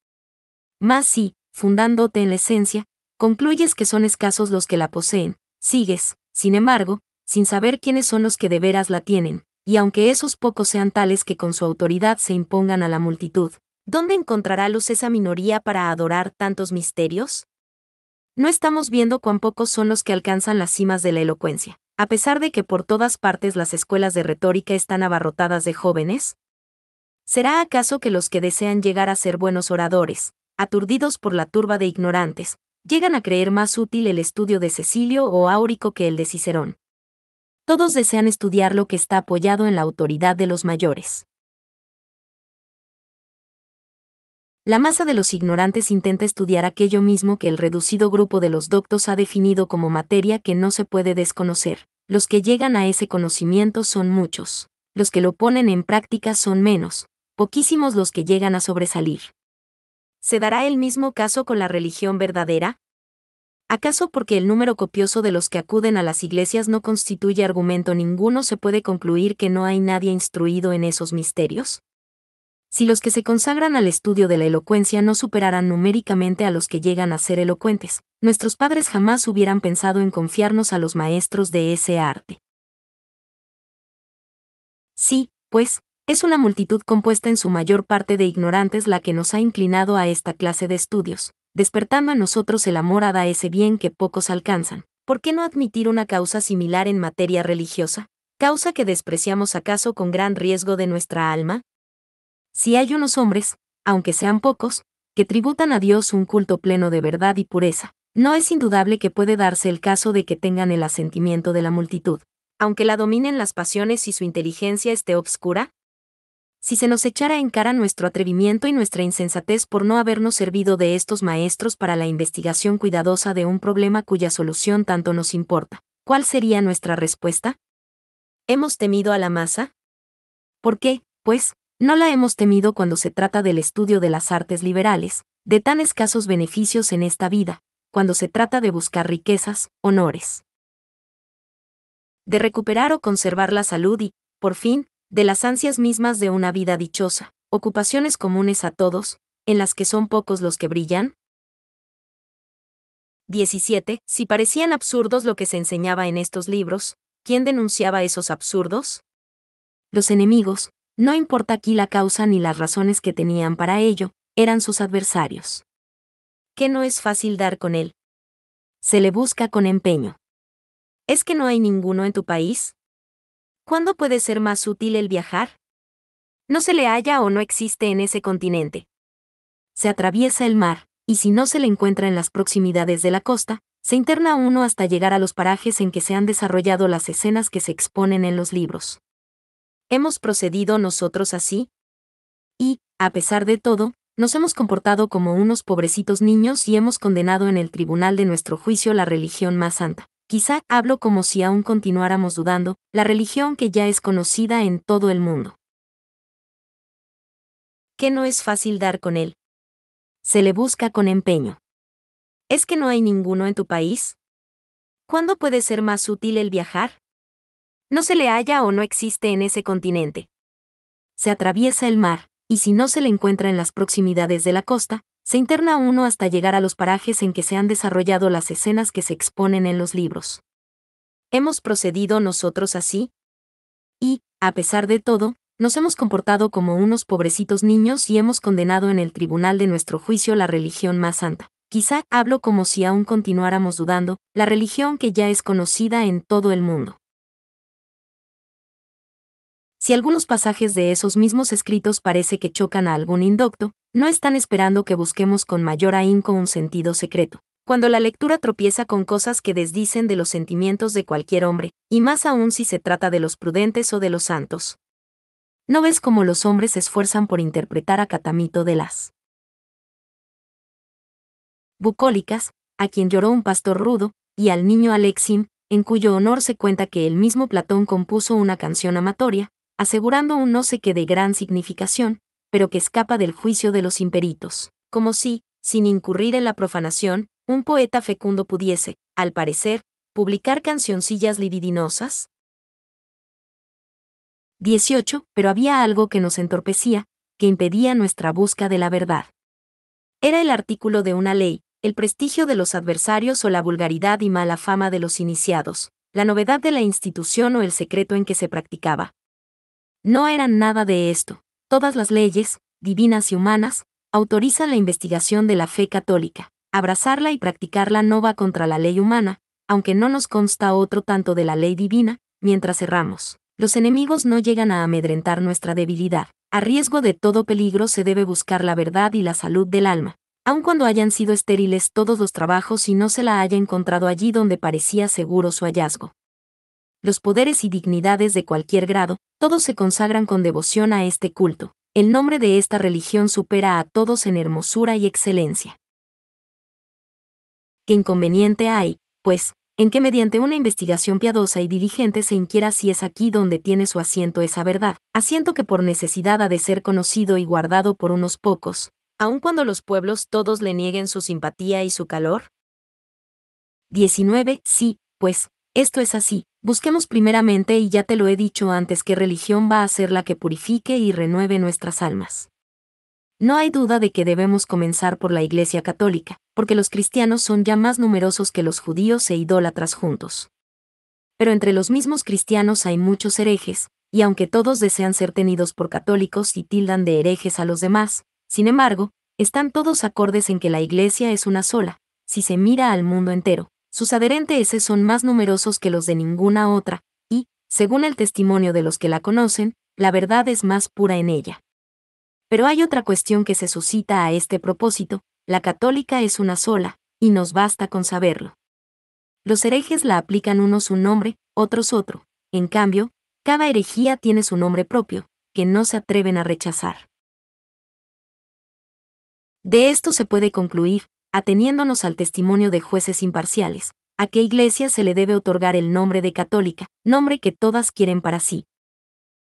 [SPEAKER 1] Más si, fundándote en la esencia, concluyes que son escasos los que la poseen, sigues, sin embargo, sin saber quiénes son los que de veras la tienen, y aunque esos pocos sean tales que con su autoridad se impongan a la multitud, ¿dónde encontrará luz esa minoría para adorar tantos misterios? No estamos viendo cuán pocos son los que alcanzan las cimas de la elocuencia. A pesar de que por todas partes las escuelas de retórica están abarrotadas de jóvenes, ¿será acaso que los que desean llegar a ser buenos oradores, aturdidos por la turba de ignorantes, llegan a creer más útil el estudio de Cecilio o Áurico que el de Cicerón? Todos desean estudiar lo que está apoyado en la autoridad de los mayores. La masa de los ignorantes intenta estudiar aquello mismo que el reducido grupo de los doctos ha definido como materia que no se puede desconocer. Los que llegan a ese conocimiento son muchos. Los que lo ponen en práctica son menos. Poquísimos los que llegan a sobresalir. ¿Se dará el mismo caso con la religión verdadera? ¿Acaso porque el número copioso de los que acuden a las iglesias no constituye argumento ninguno se puede concluir que no hay nadie instruido en esos misterios? si los que se consagran al estudio de la elocuencia no superaran numéricamente a los que llegan a ser elocuentes, nuestros padres jamás hubieran pensado en confiarnos a los maestros de ese arte. Sí, pues, es una multitud compuesta en su mayor parte de ignorantes la que nos ha inclinado a esta clase de estudios, despertando a nosotros el amor a ese bien que pocos alcanzan. ¿Por qué no admitir una causa similar en materia religiosa? ¿Causa que despreciamos acaso con gran riesgo de nuestra alma? Si hay unos hombres, aunque sean pocos, que tributan a Dios un culto pleno de verdad y pureza, no es indudable que puede darse el caso de que tengan el asentimiento de la multitud, aunque la dominen las pasiones y su inteligencia esté obscura. Si se nos echara en cara nuestro atrevimiento y nuestra insensatez por no habernos servido de estos maestros para la investigación cuidadosa de un problema cuya solución tanto nos importa, ¿cuál sería nuestra respuesta? ¿Hemos temido a la masa? ¿Por qué, pues, no la hemos temido cuando se trata del estudio de las artes liberales, de tan escasos beneficios en esta vida, cuando se trata de buscar riquezas, honores. De recuperar o conservar la salud y, por fin, de las ansias mismas de una vida dichosa, ocupaciones comunes a todos, en las que son pocos los que brillan. 17. Si parecían absurdos lo que se enseñaba en estos libros, ¿quién denunciaba esos absurdos? Los enemigos, no importa aquí la causa ni las razones que tenían para ello, eran sus adversarios. ¿Qué no es fácil dar con él. Se le busca con empeño. ¿Es que no hay ninguno en tu país? ¿Cuándo puede ser más útil el viajar? No se le halla o no existe en ese continente. Se atraviesa el mar, y si no se le encuentra en las proximidades de la costa, se interna uno hasta llegar a los parajes en que se han desarrollado las escenas que se exponen en los libros. ¿Hemos procedido nosotros así? Y, a pesar de todo, nos hemos comportado como unos pobrecitos niños y hemos condenado en el tribunal de nuestro juicio la religión más santa. Quizá hablo como si aún continuáramos dudando, la religión que ya es conocida en todo el mundo. ¿Qué no es fácil dar con él. Se le busca con empeño. ¿Es que no hay ninguno en tu país? ¿Cuándo puede ser más útil el viajar? no se le halla o no existe en ese continente. Se atraviesa el mar, y si no se le encuentra en las proximidades de la costa, se interna uno hasta llegar a los parajes en que se han desarrollado las escenas que se exponen en los libros. ¿Hemos procedido nosotros así? Y, a pesar de todo, nos hemos comportado como unos pobrecitos niños y hemos condenado en el tribunal de nuestro juicio la religión más santa. Quizá hablo como si aún continuáramos dudando, la religión que ya es conocida en todo el mundo. Si algunos pasajes de esos mismos escritos parece que chocan a algún indocto, no están esperando que busquemos con mayor ahínco un sentido secreto. Cuando la lectura tropieza con cosas que desdicen de los sentimientos de cualquier hombre, y más aún si se trata de los prudentes o de los santos. ¿No ves cómo los hombres se esfuerzan por interpretar a Catamito de las bucólicas, a quien lloró un pastor rudo, y al niño Alexim, en cuyo honor se cuenta que el mismo Platón compuso una canción amatoria, asegurando un no sé qué de gran significación, pero que escapa del juicio de los imperitos, como si, sin incurrir en la profanación, un poeta fecundo pudiese, al parecer, publicar cancioncillas libidinosas. 18. Pero había algo que nos entorpecía, que impedía nuestra busca de la verdad. Era el artículo de una ley, el prestigio de los adversarios o la vulgaridad y mala fama de los iniciados, la novedad de la institución o el secreto en que se practicaba, no eran nada de esto. Todas las leyes, divinas y humanas, autorizan la investigación de la fe católica. Abrazarla y practicarla no va contra la ley humana, aunque no nos consta otro tanto de la ley divina, mientras erramos. Los enemigos no llegan a amedrentar nuestra debilidad. A riesgo de todo peligro se debe buscar la verdad y la salud del alma. Aun cuando hayan sido estériles todos los trabajos y no se la haya encontrado allí donde parecía seguro su hallazgo los poderes y dignidades de cualquier grado, todos se consagran con devoción a este culto. El nombre de esta religión supera a todos en hermosura y excelencia. ¿Qué inconveniente hay, pues, en que mediante una investigación piadosa y diligente se inquiera si es aquí donde tiene su asiento esa verdad, asiento que por necesidad ha de ser conocido y guardado por unos pocos, aun cuando los pueblos todos le nieguen su simpatía y su calor? 19. Sí, pues, esto es así. Busquemos primeramente, y ya te lo he dicho antes, que religión va a ser la que purifique y renueve nuestras almas. No hay duda de que debemos comenzar por la Iglesia Católica, porque los cristianos son ya más numerosos que los judíos e idólatras juntos. Pero entre los mismos cristianos hay muchos herejes, y aunque todos desean ser tenidos por católicos y tildan de herejes a los demás, sin embargo, están todos acordes en que la Iglesia es una sola, si se mira al mundo entero, sus adherentes son más numerosos que los de ninguna otra, y, según el testimonio de los que la conocen, la verdad es más pura en ella. Pero hay otra cuestión que se suscita a este propósito, la católica es una sola, y nos basta con saberlo. Los herejes la aplican unos un nombre, otros otro, en cambio, cada herejía tiene su nombre propio, que no se atreven a rechazar. De esto se puede concluir, ateniéndonos al testimonio de jueces imparciales, a qué iglesia se le debe otorgar el nombre de católica, nombre que todas quieren para sí.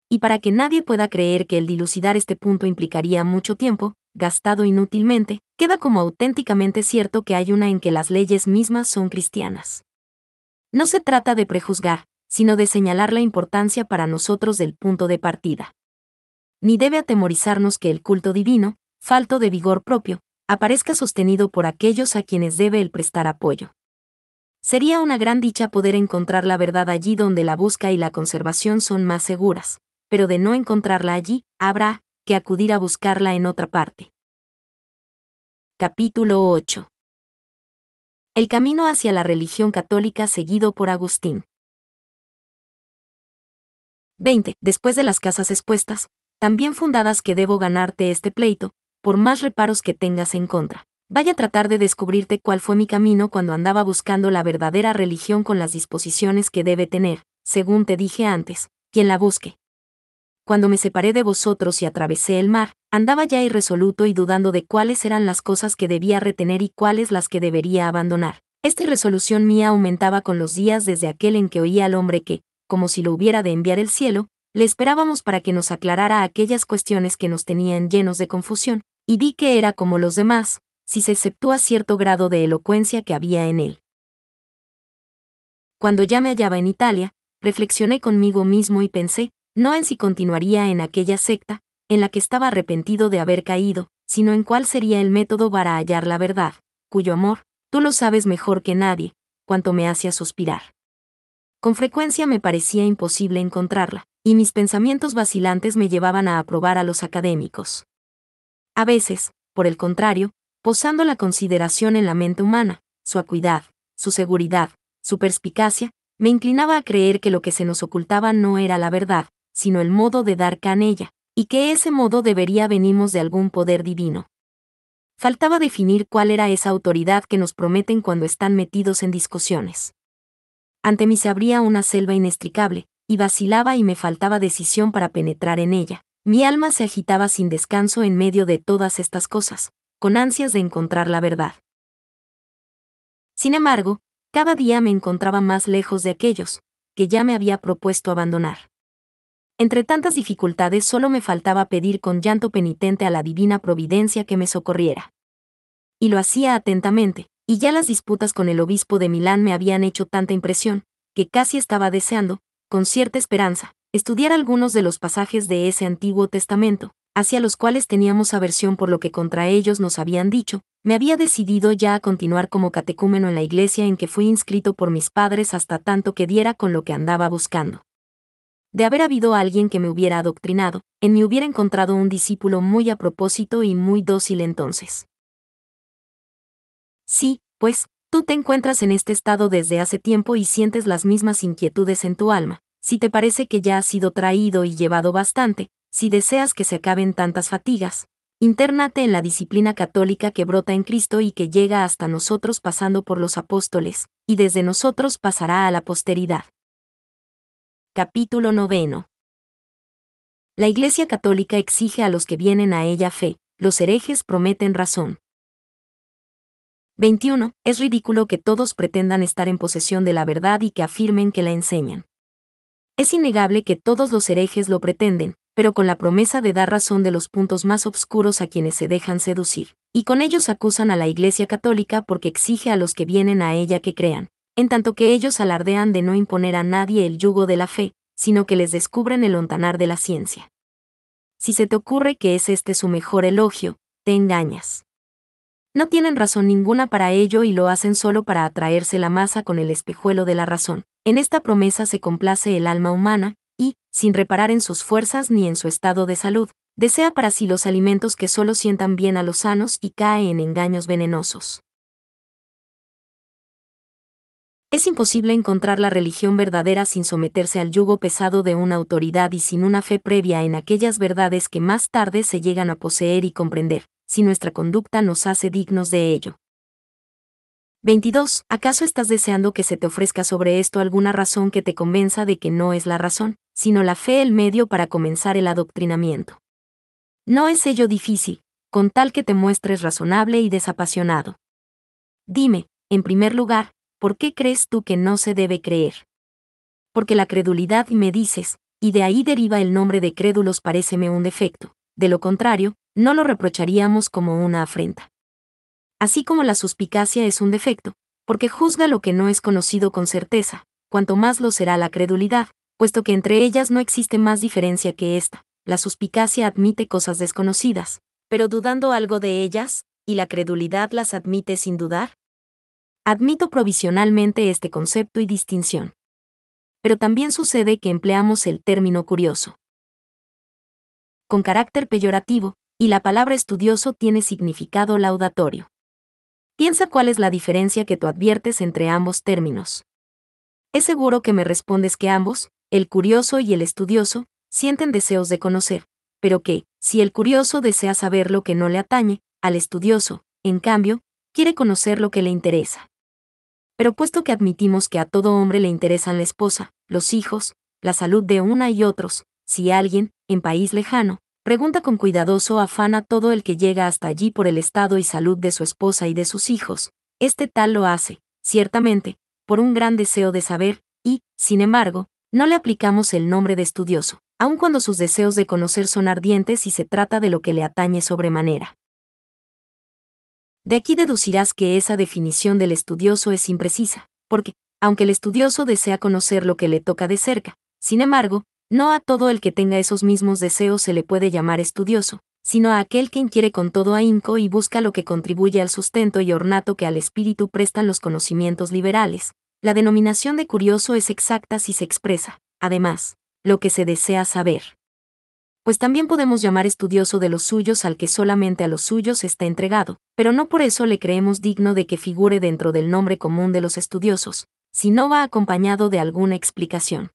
[SPEAKER 1] Y para que nadie pueda creer que el dilucidar este punto implicaría mucho tiempo, gastado inútilmente, queda como auténticamente cierto que hay una en que las leyes mismas son cristianas. No se trata de prejuzgar, sino de señalar la importancia para nosotros del punto de partida. Ni debe atemorizarnos que el culto divino, falto de vigor propio, aparezca sostenido por aquellos a quienes debe el prestar apoyo. Sería una gran dicha poder encontrar la verdad allí donde la busca y la conservación son más seguras, pero de no encontrarla allí, habrá que acudir a buscarla en otra parte. Capítulo 8. El camino hacia la religión católica seguido por Agustín. 20. Después de las casas expuestas, también fundadas que debo ganarte este pleito, por más reparos que tengas en contra. Vaya a tratar de descubrirte cuál fue mi camino cuando andaba buscando la verdadera religión con las disposiciones que debe tener, según te dije antes, quien la busque. Cuando me separé de vosotros y atravesé el mar, andaba ya irresoluto y dudando de cuáles eran las cosas que debía retener y cuáles las que debería abandonar. Esta resolución mía aumentaba con los días desde aquel en que oía al hombre que, como si lo hubiera de enviar el cielo, le esperábamos para que nos aclarara aquellas cuestiones que nos tenían llenos de confusión, y di que era como los demás, si se exceptúa cierto grado de elocuencia que había en él. Cuando ya me hallaba en Italia, reflexioné conmigo mismo y pensé, no en si continuaría en aquella secta, en la que estaba arrepentido de haber caído, sino en cuál sería el método para hallar la verdad, cuyo amor, tú lo sabes mejor que nadie, cuanto me hacía suspirar. Con frecuencia me parecía imposible encontrarla, y mis pensamientos vacilantes me llevaban a aprobar a los académicos. A veces, por el contrario, posando la consideración en la mente humana, su acuidad, su seguridad, su perspicacia, me inclinaba a creer que lo que se nos ocultaba no era la verdad, sino el modo de dar canella, y que ese modo debería venimos de algún poder divino. Faltaba definir cuál era esa autoridad que nos prometen cuando están metidos en discusiones. Ante mí se abría una selva inextricable, y vacilaba y me faltaba decisión para penetrar en ella. Mi alma se agitaba sin descanso en medio de todas estas cosas, con ansias de encontrar la verdad. Sin embargo, cada día me encontraba más lejos de aquellos, que ya me había propuesto abandonar. Entre tantas dificultades solo me faltaba pedir con llanto penitente a la divina providencia que me socorriera. Y lo hacía atentamente, y ya las disputas con el obispo de Milán me habían hecho tanta impresión, que casi estaba deseando, con cierta esperanza, estudiar algunos de los pasajes de ese Antiguo Testamento, hacia los cuales teníamos aversión por lo que contra ellos nos habían dicho, me había decidido ya a continuar como catecúmeno en la iglesia en que fui inscrito por mis padres hasta tanto que diera con lo que andaba buscando. De haber habido alguien que me hubiera adoctrinado, en mí hubiera encontrado un discípulo muy a propósito y muy dócil entonces. Sí, pues, tú te encuentras en este estado desde hace tiempo y sientes las mismas inquietudes en tu alma, si te parece que ya has sido traído y llevado bastante, si deseas que se acaben tantas fatigas, Intérnate en la disciplina católica que brota en Cristo y que llega hasta nosotros pasando por los apóstoles, y desde nosotros pasará a la posteridad. Capítulo noveno. La Iglesia Católica exige a los que vienen a ella fe, los herejes prometen razón. 21. Es ridículo que todos pretendan estar en posesión de la verdad y que afirmen que la enseñan. Es innegable que todos los herejes lo pretenden, pero con la promesa de dar razón de los puntos más obscuros a quienes se dejan seducir, y con ellos acusan a la Iglesia Católica porque exige a los que vienen a ella que crean, en tanto que ellos alardean de no imponer a nadie el yugo de la fe, sino que les descubren el lontanar de la ciencia. Si se te ocurre que es este su mejor elogio, te engañas. No tienen razón ninguna para ello y lo hacen solo para atraerse la masa con el espejuelo de la razón, en esta promesa se complace el alma humana, y, sin reparar en sus fuerzas ni en su estado de salud, desea para sí los alimentos que solo sientan bien a los sanos y cae en engaños venenosos. Es imposible encontrar la religión verdadera sin someterse al yugo pesado de una autoridad y sin una fe previa en aquellas verdades que más tarde se llegan a poseer y comprender, si nuestra conducta nos hace dignos de ello. 22. ¿Acaso estás deseando que se te ofrezca sobre esto alguna razón que te convenza de que no es la razón, sino la fe el medio para comenzar el adoctrinamiento? No es ello difícil, con tal que te muestres razonable y desapasionado. Dime, en primer lugar, ¿por qué crees tú que no se debe creer? Porque la credulidad me dices, y de ahí deriva el nombre de crédulos paréceme un defecto, de lo contrario, no lo reprocharíamos como una afrenta así como la suspicacia es un defecto, porque juzga lo que no es conocido con certeza, cuanto más lo será la credulidad, puesto que entre ellas no existe más diferencia que esta. La suspicacia admite cosas desconocidas, pero dudando algo de ellas, y la credulidad las admite sin dudar. Admito provisionalmente este concepto y distinción. Pero también sucede que empleamos el término curioso. Con carácter peyorativo, y la palabra estudioso tiene significado laudatorio. Piensa cuál es la diferencia que tú adviertes entre ambos términos. Es seguro que me respondes que ambos, el curioso y el estudioso, sienten deseos de conocer, pero que, si el curioso desea saber lo que no le atañe, al estudioso, en cambio, quiere conocer lo que le interesa. Pero puesto que admitimos que a todo hombre le interesan la esposa, los hijos, la salud de una y otros, si alguien, en país lejano, Pregunta con cuidadoso afán a todo el que llega hasta allí por el estado y salud de su esposa y de sus hijos. Este tal lo hace, ciertamente, por un gran deseo de saber, y, sin embargo, no le aplicamos el nombre de estudioso, aun cuando sus deseos de conocer son ardientes y se trata de lo que le atañe sobremanera. De aquí deducirás que esa definición del estudioso es imprecisa, porque, aunque el estudioso desea conocer lo que le toca de cerca, sin embargo, no a todo el que tenga esos mismos deseos se le puede llamar estudioso, sino a aquel quien quiere con todo ahínco y busca lo que contribuye al sustento y ornato que al espíritu prestan los conocimientos liberales. La denominación de curioso es exacta si se expresa, además, lo que se desea saber. Pues también podemos llamar estudioso de los suyos al que solamente a los suyos está entregado, pero no por eso le creemos digno de que figure dentro del nombre común de los estudiosos, si no va acompañado de alguna explicación.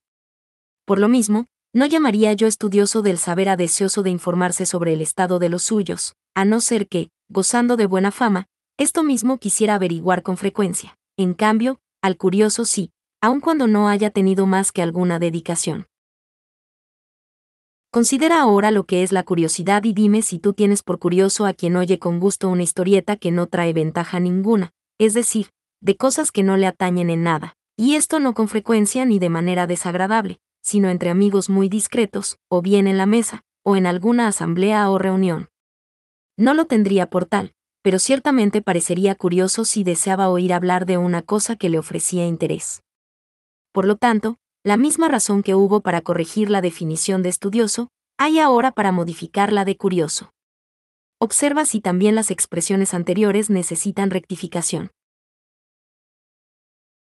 [SPEAKER 1] Por lo mismo, no llamaría yo estudioso del saber a deseoso de informarse sobre el estado de los suyos, a no ser que, gozando de buena fama, esto mismo quisiera averiguar con frecuencia. En cambio, al curioso sí, aun cuando no haya tenido más que alguna dedicación. Considera ahora lo que es la curiosidad y dime si tú tienes por curioso a quien oye con gusto una historieta que no trae ventaja ninguna, es decir, de cosas que no le atañen en nada, y esto no con frecuencia ni de manera desagradable, sino entre amigos muy discretos, o bien en la mesa, o en alguna asamblea o reunión. No lo tendría por tal, pero ciertamente parecería curioso si deseaba oír hablar de una cosa que le ofrecía interés. Por lo tanto, la misma razón que hubo para corregir la definición de estudioso, hay ahora para modificarla de curioso. Observa si también las expresiones anteriores necesitan rectificación.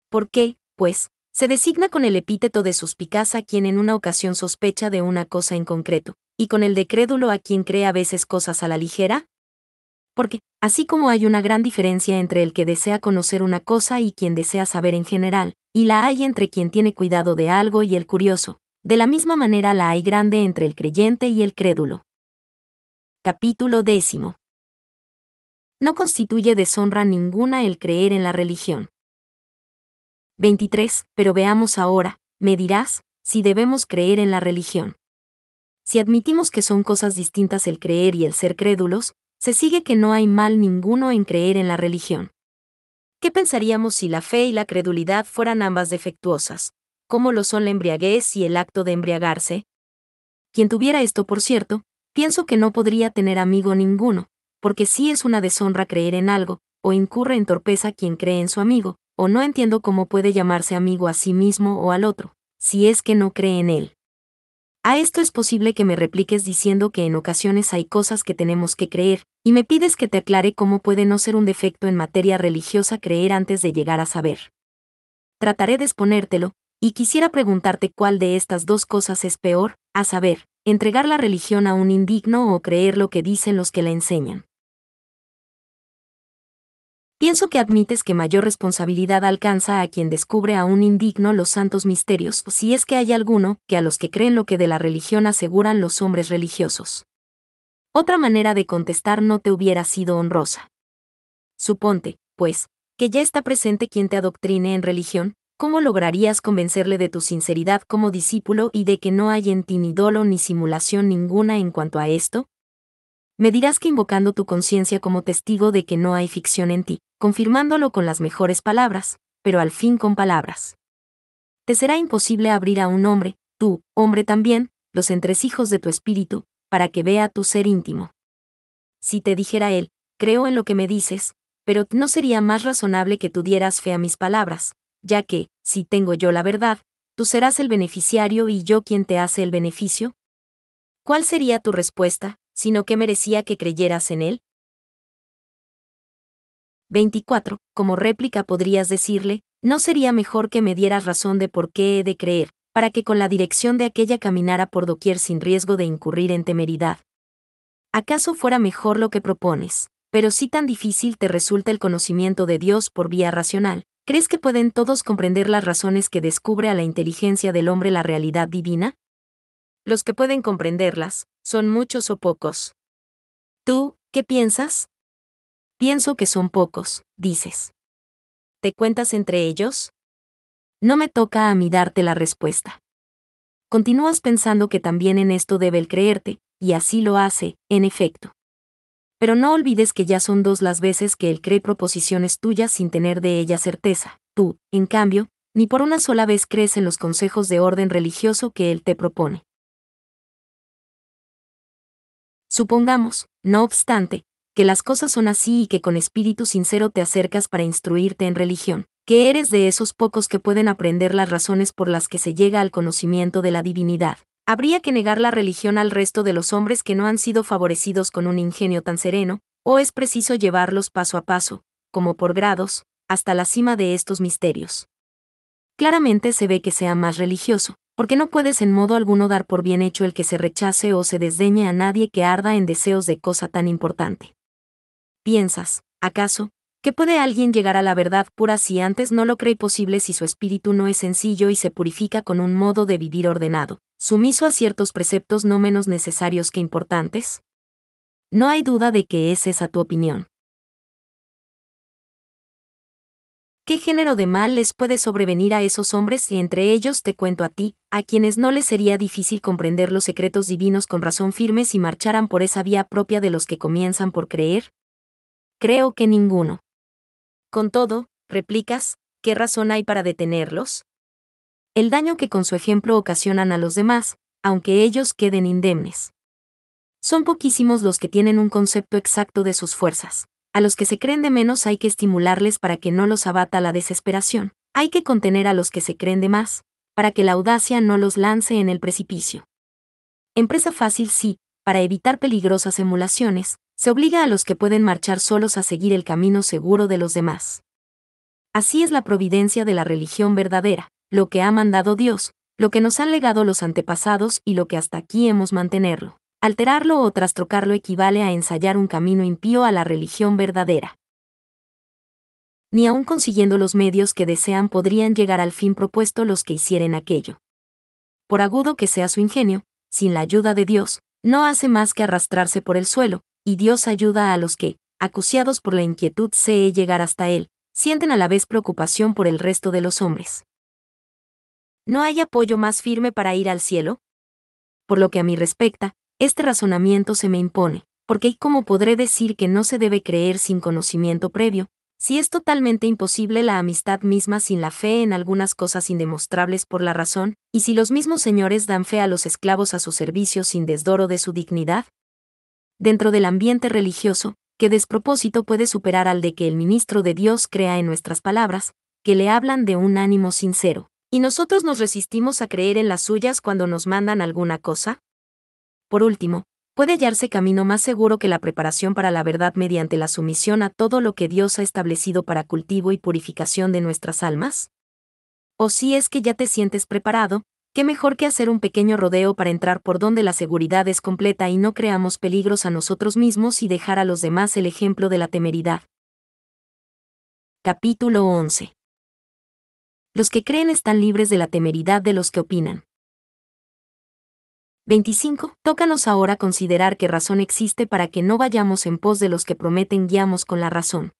[SPEAKER 1] ¿Por qué, pues, se designa con el epíteto de suspicaz a quien en una ocasión sospecha de una cosa en concreto, y con el de crédulo a quien cree a veces cosas a la ligera, porque, así como hay una gran diferencia entre el que desea conocer una cosa y quien desea saber en general, y la hay entre quien tiene cuidado de algo y el curioso, de la misma manera la hay grande entre el creyente y el crédulo. Capítulo décimo. No constituye deshonra ninguna el creer en la religión. 23. Pero veamos ahora, me dirás, si debemos creer en la religión. Si admitimos que son cosas distintas el creer y el ser crédulos, se sigue que no hay mal ninguno en creer en la religión. ¿Qué pensaríamos si la fe y la credulidad fueran ambas defectuosas? ¿Cómo lo son la embriaguez y el acto de embriagarse? Quien tuviera esto, por cierto, pienso que no podría tener amigo ninguno, porque sí es una deshonra creer en algo, o incurre en torpeza quien cree en su amigo, o no entiendo cómo puede llamarse amigo a sí mismo o al otro, si es que no cree en él. A esto es posible que me repliques diciendo que en ocasiones hay cosas que tenemos que creer, y me pides que te aclare cómo puede no ser un defecto en materia religiosa creer antes de llegar a saber. Trataré de exponértelo, y quisiera preguntarte cuál de estas dos cosas es peor, a saber, entregar la religión a un indigno o creer lo que dicen los que la enseñan. Pienso que admites que mayor responsabilidad alcanza a quien descubre a un indigno los santos misterios, si es que hay alguno, que a los que creen lo que de la religión aseguran los hombres religiosos. Otra manera de contestar no te hubiera sido honrosa. Suponte, pues, que ya está presente quien te adoctrine en religión, ¿cómo lograrías convencerle de tu sinceridad como discípulo y de que no hay en ti ni dolo ni simulación ninguna en cuanto a esto? me dirás que invocando tu conciencia como testigo de que no hay ficción en ti, confirmándolo con las mejores palabras, pero al fin con palabras. Te será imposible abrir a un hombre, tú, hombre también, los entresijos de tu espíritu, para que vea tu ser íntimo. Si te dijera él, creo en lo que me dices, pero no sería más razonable que tú dieras fe a mis palabras, ya que, si tengo yo la verdad, tú serás el beneficiario y yo quien te hace el beneficio? ¿Cuál sería tu respuesta, sino que merecía que creyeras en él. 24. Como réplica podrías decirle, ¿no sería mejor que me dieras razón de por qué he de creer, para que con la dirección de aquella caminara por doquier sin riesgo de incurrir en temeridad? ¿Acaso fuera mejor lo que propones? Pero si tan difícil te resulta el conocimiento de Dios por vía racional, ¿crees que pueden todos comprender las razones que descubre a la inteligencia del hombre la realidad divina? los que pueden comprenderlas, son muchos o pocos. ¿Tú, qué piensas? Pienso que son pocos, dices. ¿Te cuentas entre ellos? No me toca a mí darte la respuesta. Continúas pensando que también en esto debe el creerte, y así lo hace, en efecto. Pero no olvides que ya son dos las veces que él cree proposiciones tuyas sin tener de ellas certeza. Tú, en cambio, ni por una sola vez crees en los consejos de orden religioso que él te propone. Supongamos, no obstante, que las cosas son así y que con espíritu sincero te acercas para instruirte en religión, que eres de esos pocos que pueden aprender las razones por las que se llega al conocimiento de la divinidad. Habría que negar la religión al resto de los hombres que no han sido favorecidos con un ingenio tan sereno, o es preciso llevarlos paso a paso, como por grados, hasta la cima de estos misterios. Claramente se ve que sea más religioso, porque no puedes en modo alguno dar por bien hecho el que se rechace o se desdeñe a nadie que arda en deseos de cosa tan importante. Piensas, ¿acaso, que puede alguien llegar a la verdad pura si antes no lo cree posible si su espíritu no es sencillo y se purifica con un modo de vivir ordenado, sumiso a ciertos preceptos no menos necesarios que importantes? No hay duda de que es esa tu opinión. ¿Qué género de mal les puede sobrevenir a esos hombres y entre ellos te cuento a ti, a quienes no les sería difícil comprender los secretos divinos con razón firme si marcharan por esa vía propia de los que comienzan por creer? Creo que ninguno. Con todo, replicas, ¿qué razón hay para detenerlos? El daño que con su ejemplo ocasionan a los demás, aunque ellos queden indemnes. Son poquísimos los que tienen un concepto exacto de sus fuerzas a los que se creen de menos hay que estimularles para que no los abata la desesperación. Hay que contener a los que se creen de más, para que la audacia no los lance en el precipicio. Empresa fácil sí, para evitar peligrosas emulaciones, se obliga a los que pueden marchar solos a seguir el camino seguro de los demás. Así es la providencia de la religión verdadera, lo que ha mandado Dios, lo que nos han legado los antepasados y lo que hasta aquí hemos mantenerlo. Alterarlo o trastocarlo equivale a ensayar un camino impío a la religión verdadera. Ni aun consiguiendo los medios que desean podrían llegar al fin propuesto los que hicieren aquello. Por agudo que sea su ingenio, sin la ayuda de Dios, no hace más que arrastrarse por el suelo, y Dios ayuda a los que, acuciados por la inquietud se llegar hasta Él, sienten a la vez preocupación por el resto de los hombres. ¿No hay apoyo más firme para ir al cielo? Por lo que a mí respecta, este razonamiento se me impone, porque ¿y cómo podré decir que no se debe creer sin conocimiento previo, si es totalmente imposible la amistad misma sin la fe en algunas cosas indemostrables por la razón, y si los mismos señores dan fe a los esclavos a su servicio sin desdoro de su dignidad? Dentro del ambiente religioso, ¿qué despropósito puede superar al de que el ministro de Dios crea en nuestras palabras, que le hablan de un ánimo sincero, y nosotros nos resistimos a creer en las suyas cuando nos mandan alguna cosa? Por último, puede hallarse camino más seguro que la preparación para la verdad mediante la sumisión a todo lo que Dios ha establecido para cultivo y purificación de nuestras almas? O si es que ya te sientes preparado, qué mejor que hacer un pequeño rodeo para entrar por donde la seguridad es completa y no creamos peligros a nosotros mismos y dejar a los demás el ejemplo de la temeridad. Capítulo 11. Los que creen están libres de la temeridad de los que opinan. 25. Tócanos ahora considerar que razón existe para que no vayamos en pos de los que prometen guiamos con la razón.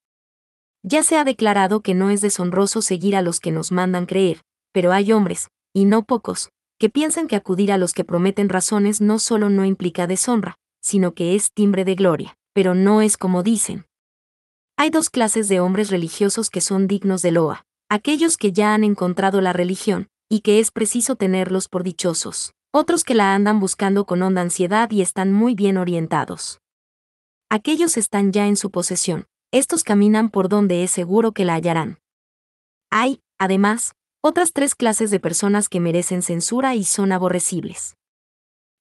[SPEAKER 1] Ya se ha declarado que no es deshonroso seguir a los que nos mandan creer, pero hay hombres, y no pocos, que piensan que acudir a los que prometen razones no solo no implica deshonra, sino que es timbre de gloria, pero no es como dicen. Hay dos clases de hombres religiosos que son dignos de loa, aquellos que ya han encontrado la religión, y que es preciso tenerlos por dichosos. Otros que la andan buscando con honda ansiedad y están muy bien orientados. Aquellos están ya en su posesión, estos caminan por donde es seguro que la hallarán. Hay, además, otras tres clases de personas que merecen censura y son aborrecibles.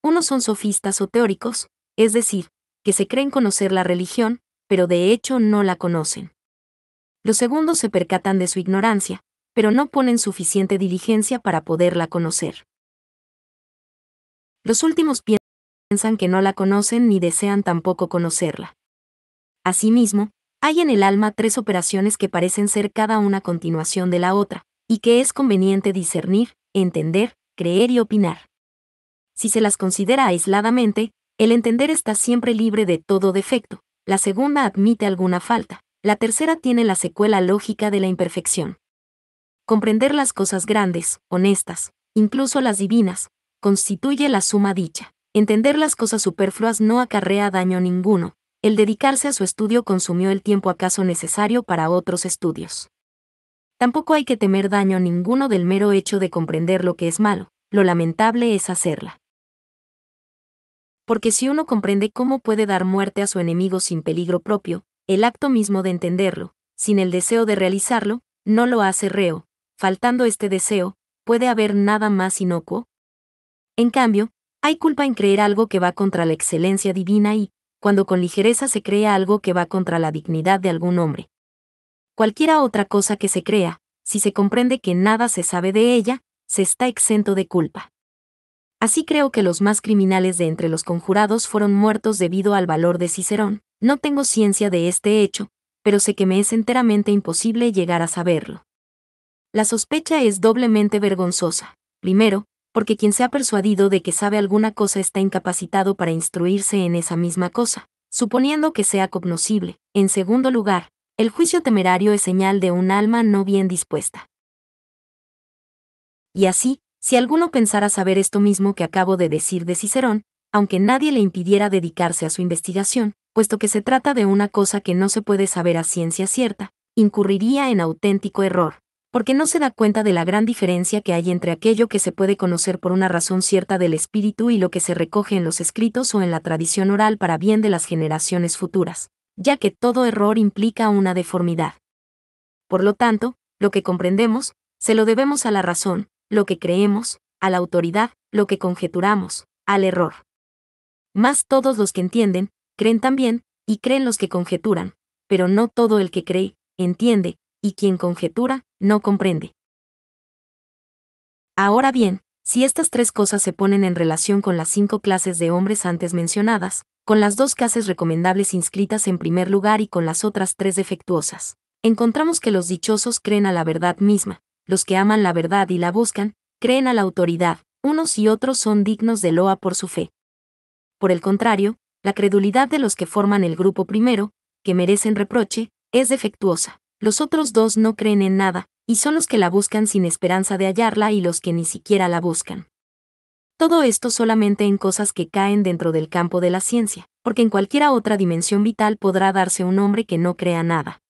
[SPEAKER 1] Unos son sofistas o teóricos, es decir, que se creen conocer la religión, pero de hecho no la conocen. Los segundos se percatan de su ignorancia, pero no ponen suficiente diligencia para poderla conocer. Los últimos piensan que no la conocen ni desean tampoco conocerla. Asimismo, hay en el alma tres operaciones que parecen ser cada una continuación de la otra, y que es conveniente discernir, entender, creer y opinar. Si se las considera aisladamente, el entender está siempre libre de todo defecto, la segunda admite alguna falta, la tercera tiene la secuela lógica de la imperfección. Comprender las cosas grandes, honestas, incluso las divinas, constituye la suma dicha. Entender las cosas superfluas no acarrea daño ninguno. El dedicarse a su estudio consumió el tiempo acaso necesario para otros estudios. Tampoco hay que temer daño ninguno del mero hecho de comprender lo que es malo, lo lamentable es hacerla. Porque si uno comprende cómo puede dar muerte a su enemigo sin peligro propio, el acto mismo de entenderlo, sin el deseo de realizarlo, no lo hace reo, faltando este deseo, puede haber nada más inocuo, en cambio, hay culpa en creer algo que va contra la excelencia divina y, cuando con ligereza se crea algo que va contra la dignidad de algún hombre. Cualquiera otra cosa que se crea, si se comprende que nada se sabe de ella, se está exento de culpa. Así creo que los más criminales de entre los conjurados fueron muertos debido al valor de Cicerón. No tengo ciencia de este hecho, pero sé que me es enteramente imposible llegar a saberlo. La sospecha es doblemente vergonzosa. Primero, porque quien se ha persuadido de que sabe alguna cosa está incapacitado para instruirse en esa misma cosa, suponiendo que sea cognoscible. En segundo lugar, el juicio temerario es señal de un alma no bien dispuesta. Y así, si alguno pensara saber esto mismo que acabo de decir de Cicerón, aunque nadie le impidiera dedicarse a su investigación, puesto que se trata de una cosa que no se puede saber a ciencia cierta, incurriría en auténtico error porque no se da cuenta de la gran diferencia que hay entre aquello que se puede conocer por una razón cierta del espíritu y lo que se recoge en los escritos o en la tradición oral para bien de las generaciones futuras, ya que todo error implica una deformidad. Por lo tanto, lo que comprendemos, se lo debemos a la razón, lo que creemos, a la autoridad, lo que conjeturamos, al error. Más todos los que entienden, creen también, y creen los que conjeturan, pero no todo el que cree, entiende, y quien conjetura, no comprende. Ahora bien, si estas tres cosas se ponen en relación con las cinco clases de hombres antes mencionadas, con las dos clases recomendables inscritas en primer lugar y con las otras tres defectuosas, encontramos que los dichosos creen a la verdad misma, los que aman la verdad y la buscan, creen a la autoridad, unos y otros son dignos de loa por su fe. Por el contrario, la credulidad de los que forman el grupo primero, que merecen reproche, es defectuosa. Los otros dos no creen en nada, y son los que la buscan sin esperanza de hallarla y los que ni siquiera la buscan. Todo esto solamente en cosas que caen dentro del campo de la ciencia, porque en cualquiera otra dimensión vital podrá darse un hombre que no crea nada.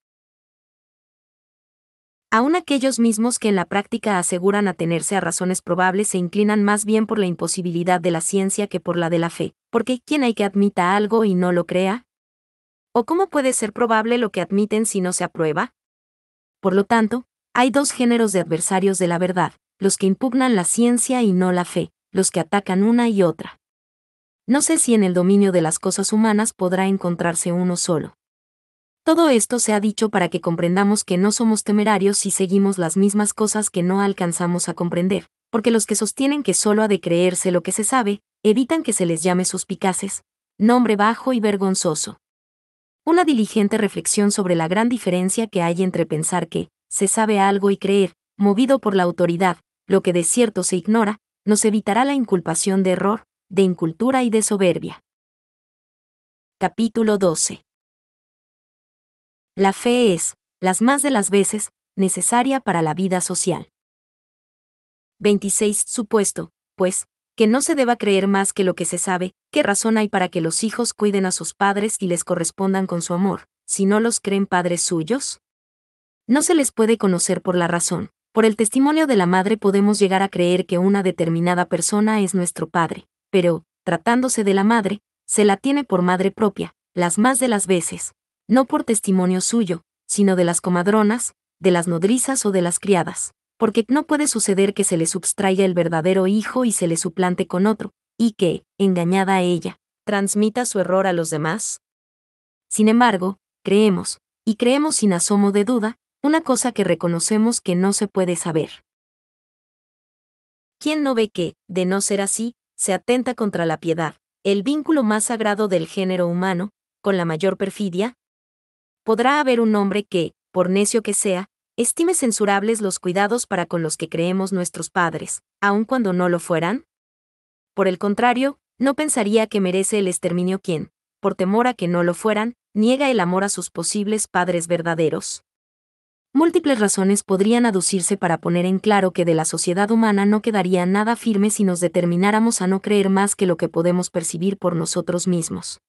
[SPEAKER 1] Aún aquellos mismos que en la práctica aseguran atenerse a razones probables se inclinan más bien por la imposibilidad de la ciencia que por la de la fe, porque ¿quién hay que admita algo y no lo crea? ¿O cómo puede ser probable lo que admiten si no se aprueba? Por lo tanto, hay dos géneros de adversarios de la verdad, los que impugnan la ciencia y no la fe, los que atacan una y otra. No sé si en el dominio de las cosas humanas podrá encontrarse uno solo. Todo esto se ha dicho para que comprendamos que no somos temerarios si seguimos las mismas cosas que no alcanzamos a comprender, porque los que sostienen que solo ha de creerse lo que se sabe, evitan que se les llame suspicaces, nombre bajo y vergonzoso. Una diligente reflexión sobre la gran diferencia que hay entre pensar que, se sabe algo y creer, movido por la autoridad, lo que de cierto se ignora, nos evitará la inculpación de error, de incultura y de soberbia. Capítulo 12. La fe es, las más de las veces, necesaria para la vida social. 26. Supuesto, pues, que no se deba creer más que lo que se sabe, qué razón hay para que los hijos cuiden a sus padres y les correspondan con su amor, si no los creen padres suyos. No se les puede conocer por la razón. Por el testimonio de la madre podemos llegar a creer que una determinada persona es nuestro padre, pero, tratándose de la madre, se la tiene por madre propia, las más de las veces, no por testimonio suyo, sino de las comadronas, de las nodrizas o de las criadas, porque no puede suceder que se le substraiga el verdadero hijo y se le suplante con otro, y que, engañada a ella, transmita su error a los demás. Sin embargo, creemos, y creemos sin asomo de duda, una cosa que reconocemos que no se puede saber. ¿Quién no ve que, de no ser así, se atenta contra la piedad, el vínculo más sagrado del género humano, con la mayor perfidia? Podrá haber un hombre que, por necio que sea, estime censurables los cuidados para con los que creemos nuestros padres, aun cuando no lo fueran? Por el contrario, no pensaría que merece el exterminio quien, por temor a que no lo fueran, niega el amor a sus posibles padres verdaderos. Múltiples razones podrían aducirse para poner en claro que de la sociedad humana no quedaría nada firme si nos determináramos a no creer más que lo que podemos percibir por nosotros mismos.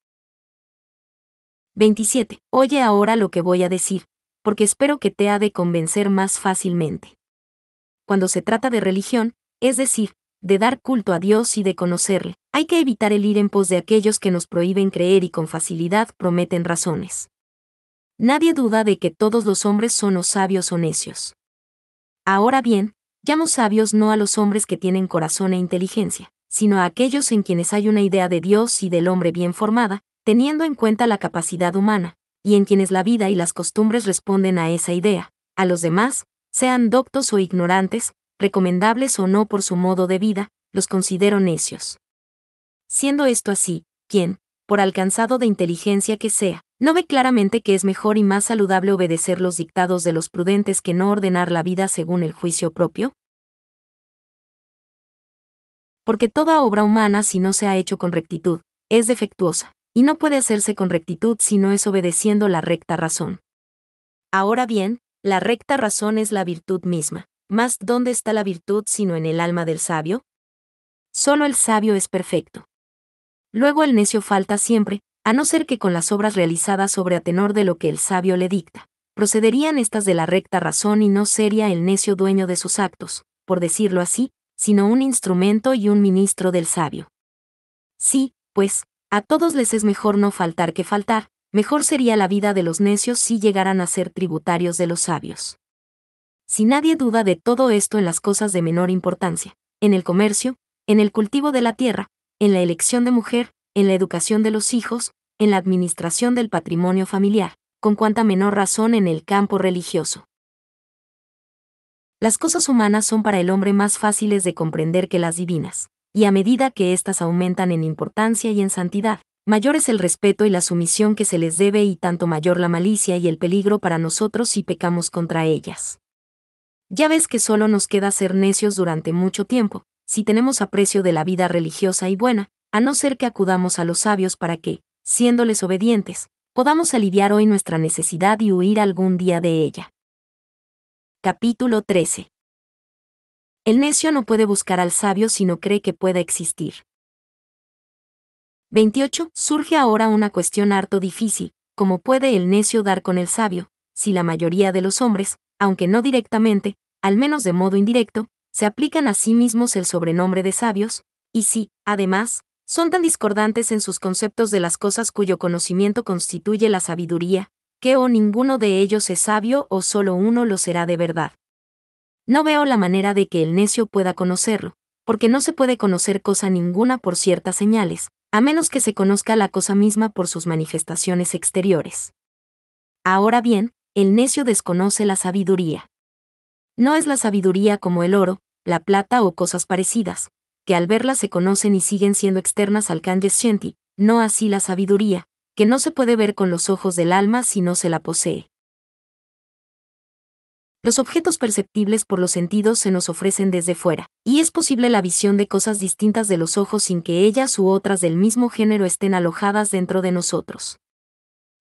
[SPEAKER 1] 27. Oye ahora lo que voy a decir, porque espero que te ha de convencer más fácilmente. Cuando se trata de religión, es decir, de dar culto a Dios y de conocerle, hay que evitar el ir en pos de aquellos que nos prohíben creer y con facilidad prometen razones. Nadie duda de que todos los hombres son o sabios o necios. Ahora bien, llamo sabios no a los hombres que tienen corazón e inteligencia, sino a aquellos en quienes hay una idea de Dios y del hombre bien formada, teniendo en cuenta la capacidad humana, y en quienes la vida y las costumbres responden a esa idea. A los demás, sean doctos o ignorantes, recomendables o no por su modo de vida, los considero necios. Siendo esto así, quien, por alcanzado de inteligencia que sea, no ve claramente que es mejor y más saludable obedecer los dictados de los prudentes que no ordenar la vida según el juicio propio? Porque toda obra humana si no se ha hecho con rectitud, es defectuosa, y no puede hacerse con rectitud si no es obedeciendo la recta razón. Ahora bien, la recta razón es la virtud misma, mas ¿dónde está la virtud sino en el alma del sabio? Solo el sabio es perfecto. Luego el necio falta siempre, a no ser que con las obras realizadas sobre Atenor de lo que el sabio le dicta, procederían estas de la recta razón y no sería el necio dueño de sus actos, por decirlo así, sino un instrumento y un ministro del sabio. Sí, pues, a todos les es mejor no faltar que faltar, mejor sería la vida de los necios si llegaran a ser tributarios de los sabios. Si nadie duda de todo esto en las cosas de menor importancia, en el comercio, en el cultivo de la tierra, en la elección de mujer, en la educación de los hijos, en la administración del patrimonio familiar, con cuanta menor razón en el campo religioso. Las cosas humanas son para el hombre más fáciles de comprender que las divinas, y a medida que éstas aumentan en importancia y en santidad, mayor es el respeto y la sumisión que se les debe y tanto mayor la malicia y el peligro para nosotros si pecamos contra ellas. Ya ves que solo nos queda ser necios durante mucho tiempo, si tenemos aprecio de la vida religiosa y buena, a no ser que acudamos a los sabios para que, siéndoles obedientes, podamos aliviar hoy nuestra necesidad y huir algún día de ella. Capítulo 13. El necio no puede buscar al sabio si no cree que pueda existir. 28. Surge ahora una cuestión harto difícil, ¿cómo puede el necio dar con el sabio, si la mayoría de los hombres, aunque no directamente, al menos de modo indirecto, se aplican a sí mismos el sobrenombre de sabios, y si, además, son tan discordantes en sus conceptos de las cosas cuyo conocimiento constituye la sabiduría, que o oh, ninguno de ellos es sabio o solo uno lo será de verdad. No veo la manera de que el necio pueda conocerlo, porque no se puede conocer cosa ninguna por ciertas señales, a menos que se conozca la cosa misma por sus manifestaciones exteriores. Ahora bien, el necio desconoce la sabiduría. No es la sabiduría como el oro, la plata o cosas parecidas, que al verlas se conocen y siguen siendo externas al Shenti, no así la sabiduría, que no se puede ver con los ojos del alma si no se la posee. Los objetos perceptibles por los sentidos se nos ofrecen desde fuera, y es posible la visión de cosas distintas de los ojos sin que ellas u otras del mismo género estén alojadas dentro de nosotros.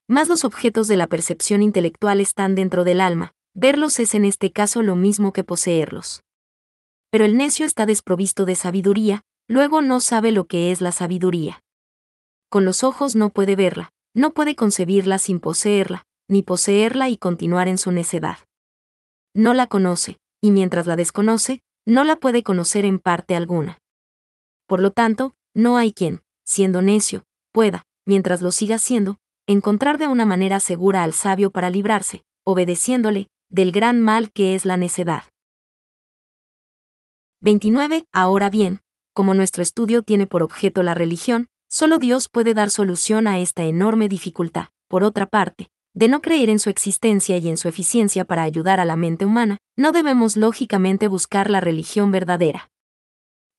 [SPEAKER 1] Más los objetos de la percepción intelectual están dentro del alma, verlos es en este caso lo mismo que poseerlos pero el necio está desprovisto de sabiduría, luego no sabe lo que es la sabiduría. Con los ojos no puede verla, no puede concebirla sin poseerla, ni poseerla y continuar en su necedad. No la conoce, y mientras la desconoce, no la puede conocer en parte alguna. Por lo tanto, no hay quien, siendo necio, pueda, mientras lo siga siendo, encontrar de una manera segura al sabio para librarse, obedeciéndole, del gran mal que es la necedad. 29. Ahora bien, como nuestro estudio tiene por objeto la religión, solo Dios puede dar solución a esta enorme dificultad. Por otra parte, de no creer en su existencia y en su eficiencia para ayudar a la mente humana, no debemos lógicamente buscar la religión verdadera.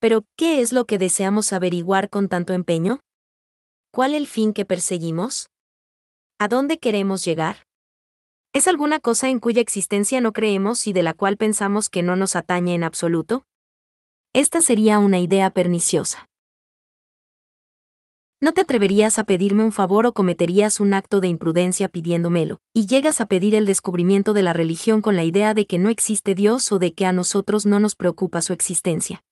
[SPEAKER 1] Pero, ¿qué es lo que deseamos averiguar con tanto empeño? ¿Cuál el fin que perseguimos? ¿A dónde queremos llegar? ¿Es alguna cosa en cuya existencia no creemos y de la cual pensamos que no nos atañe en absoluto? esta sería una idea perniciosa. No te atreverías a pedirme un favor o cometerías un acto de imprudencia pidiéndomelo, y llegas a pedir el descubrimiento de la religión con la idea de que no existe Dios o de que a nosotros no nos preocupa su existencia.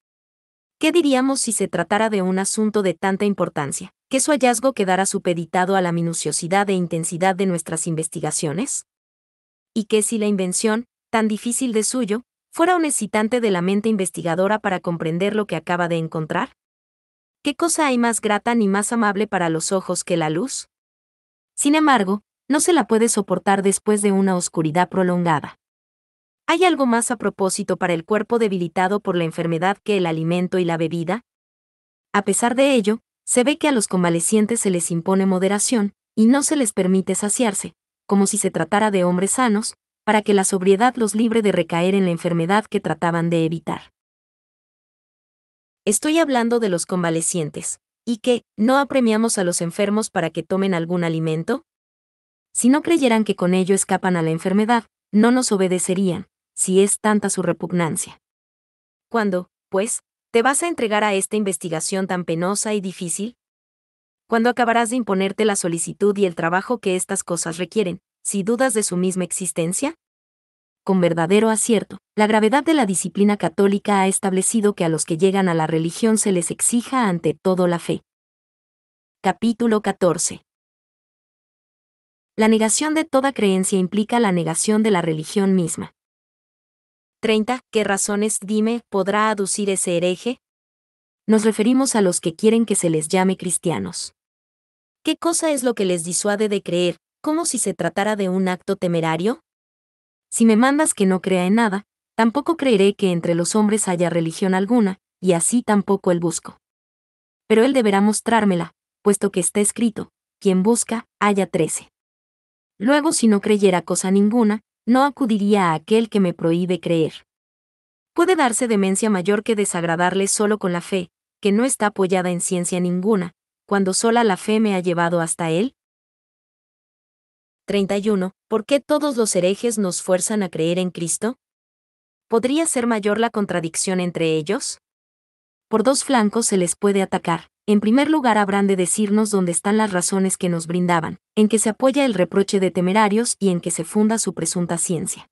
[SPEAKER 1] ¿Qué diríamos si se tratara de un asunto de tanta importancia, que su hallazgo quedara supeditado a la minuciosidad e intensidad de nuestras investigaciones? ¿Y qué si la invención, tan difícil de suyo, fuera un excitante de la mente investigadora para comprender lo que acaba de encontrar? ¿Qué cosa hay más grata ni más amable para los ojos que la luz? Sin embargo, no se la puede soportar después de una oscuridad prolongada. ¿Hay algo más a propósito para el cuerpo debilitado por la enfermedad que el alimento y la bebida? A pesar de ello, se ve que a los convalecientes se les impone moderación, y no se les permite saciarse, como si se tratara de hombres sanos, para que la sobriedad los libre de recaer en la enfermedad que trataban de evitar. Estoy hablando de los convalecientes, y que, ¿no apremiamos a los enfermos para que tomen algún alimento? Si no creyeran que con ello escapan a la enfermedad, no nos obedecerían, si es tanta su repugnancia. ¿Cuándo, pues, te vas a entregar a esta investigación tan penosa y difícil? ¿Cuándo acabarás de imponerte la solicitud y el trabajo que estas cosas requieren, si dudas de su misma existencia? Con verdadero acierto, la gravedad de la disciplina católica ha establecido que a los que llegan a la religión se les exija ante todo la fe. Capítulo 14. La negación de toda creencia implica la negación de la religión misma. 30. ¿Qué razones, dime, podrá aducir ese hereje? Nos referimos a los que quieren que se les llame cristianos. ¿Qué cosa es lo que les disuade de creer, como si se tratara de un acto temerario? Si me mandas que no crea en nada, tampoco creeré que entre los hombres haya religión alguna, y así tampoco el busco. Pero él deberá mostrármela, puesto que está escrito, quien busca, haya trece. Luego si no creyera cosa ninguna, no acudiría a aquel que me prohíbe creer. Puede darse demencia mayor que desagradarle solo con la fe, que no está apoyada en ciencia ninguna, cuando sola la fe me ha llevado hasta él? 31. ¿Por qué todos los herejes nos fuerzan a creer en Cristo? ¿Podría ser mayor la contradicción entre ellos? Por dos flancos se les puede atacar. En primer lugar habrán de decirnos dónde están las razones que nos brindaban, en que se apoya el reproche de temerarios y en que se funda su presunta ciencia.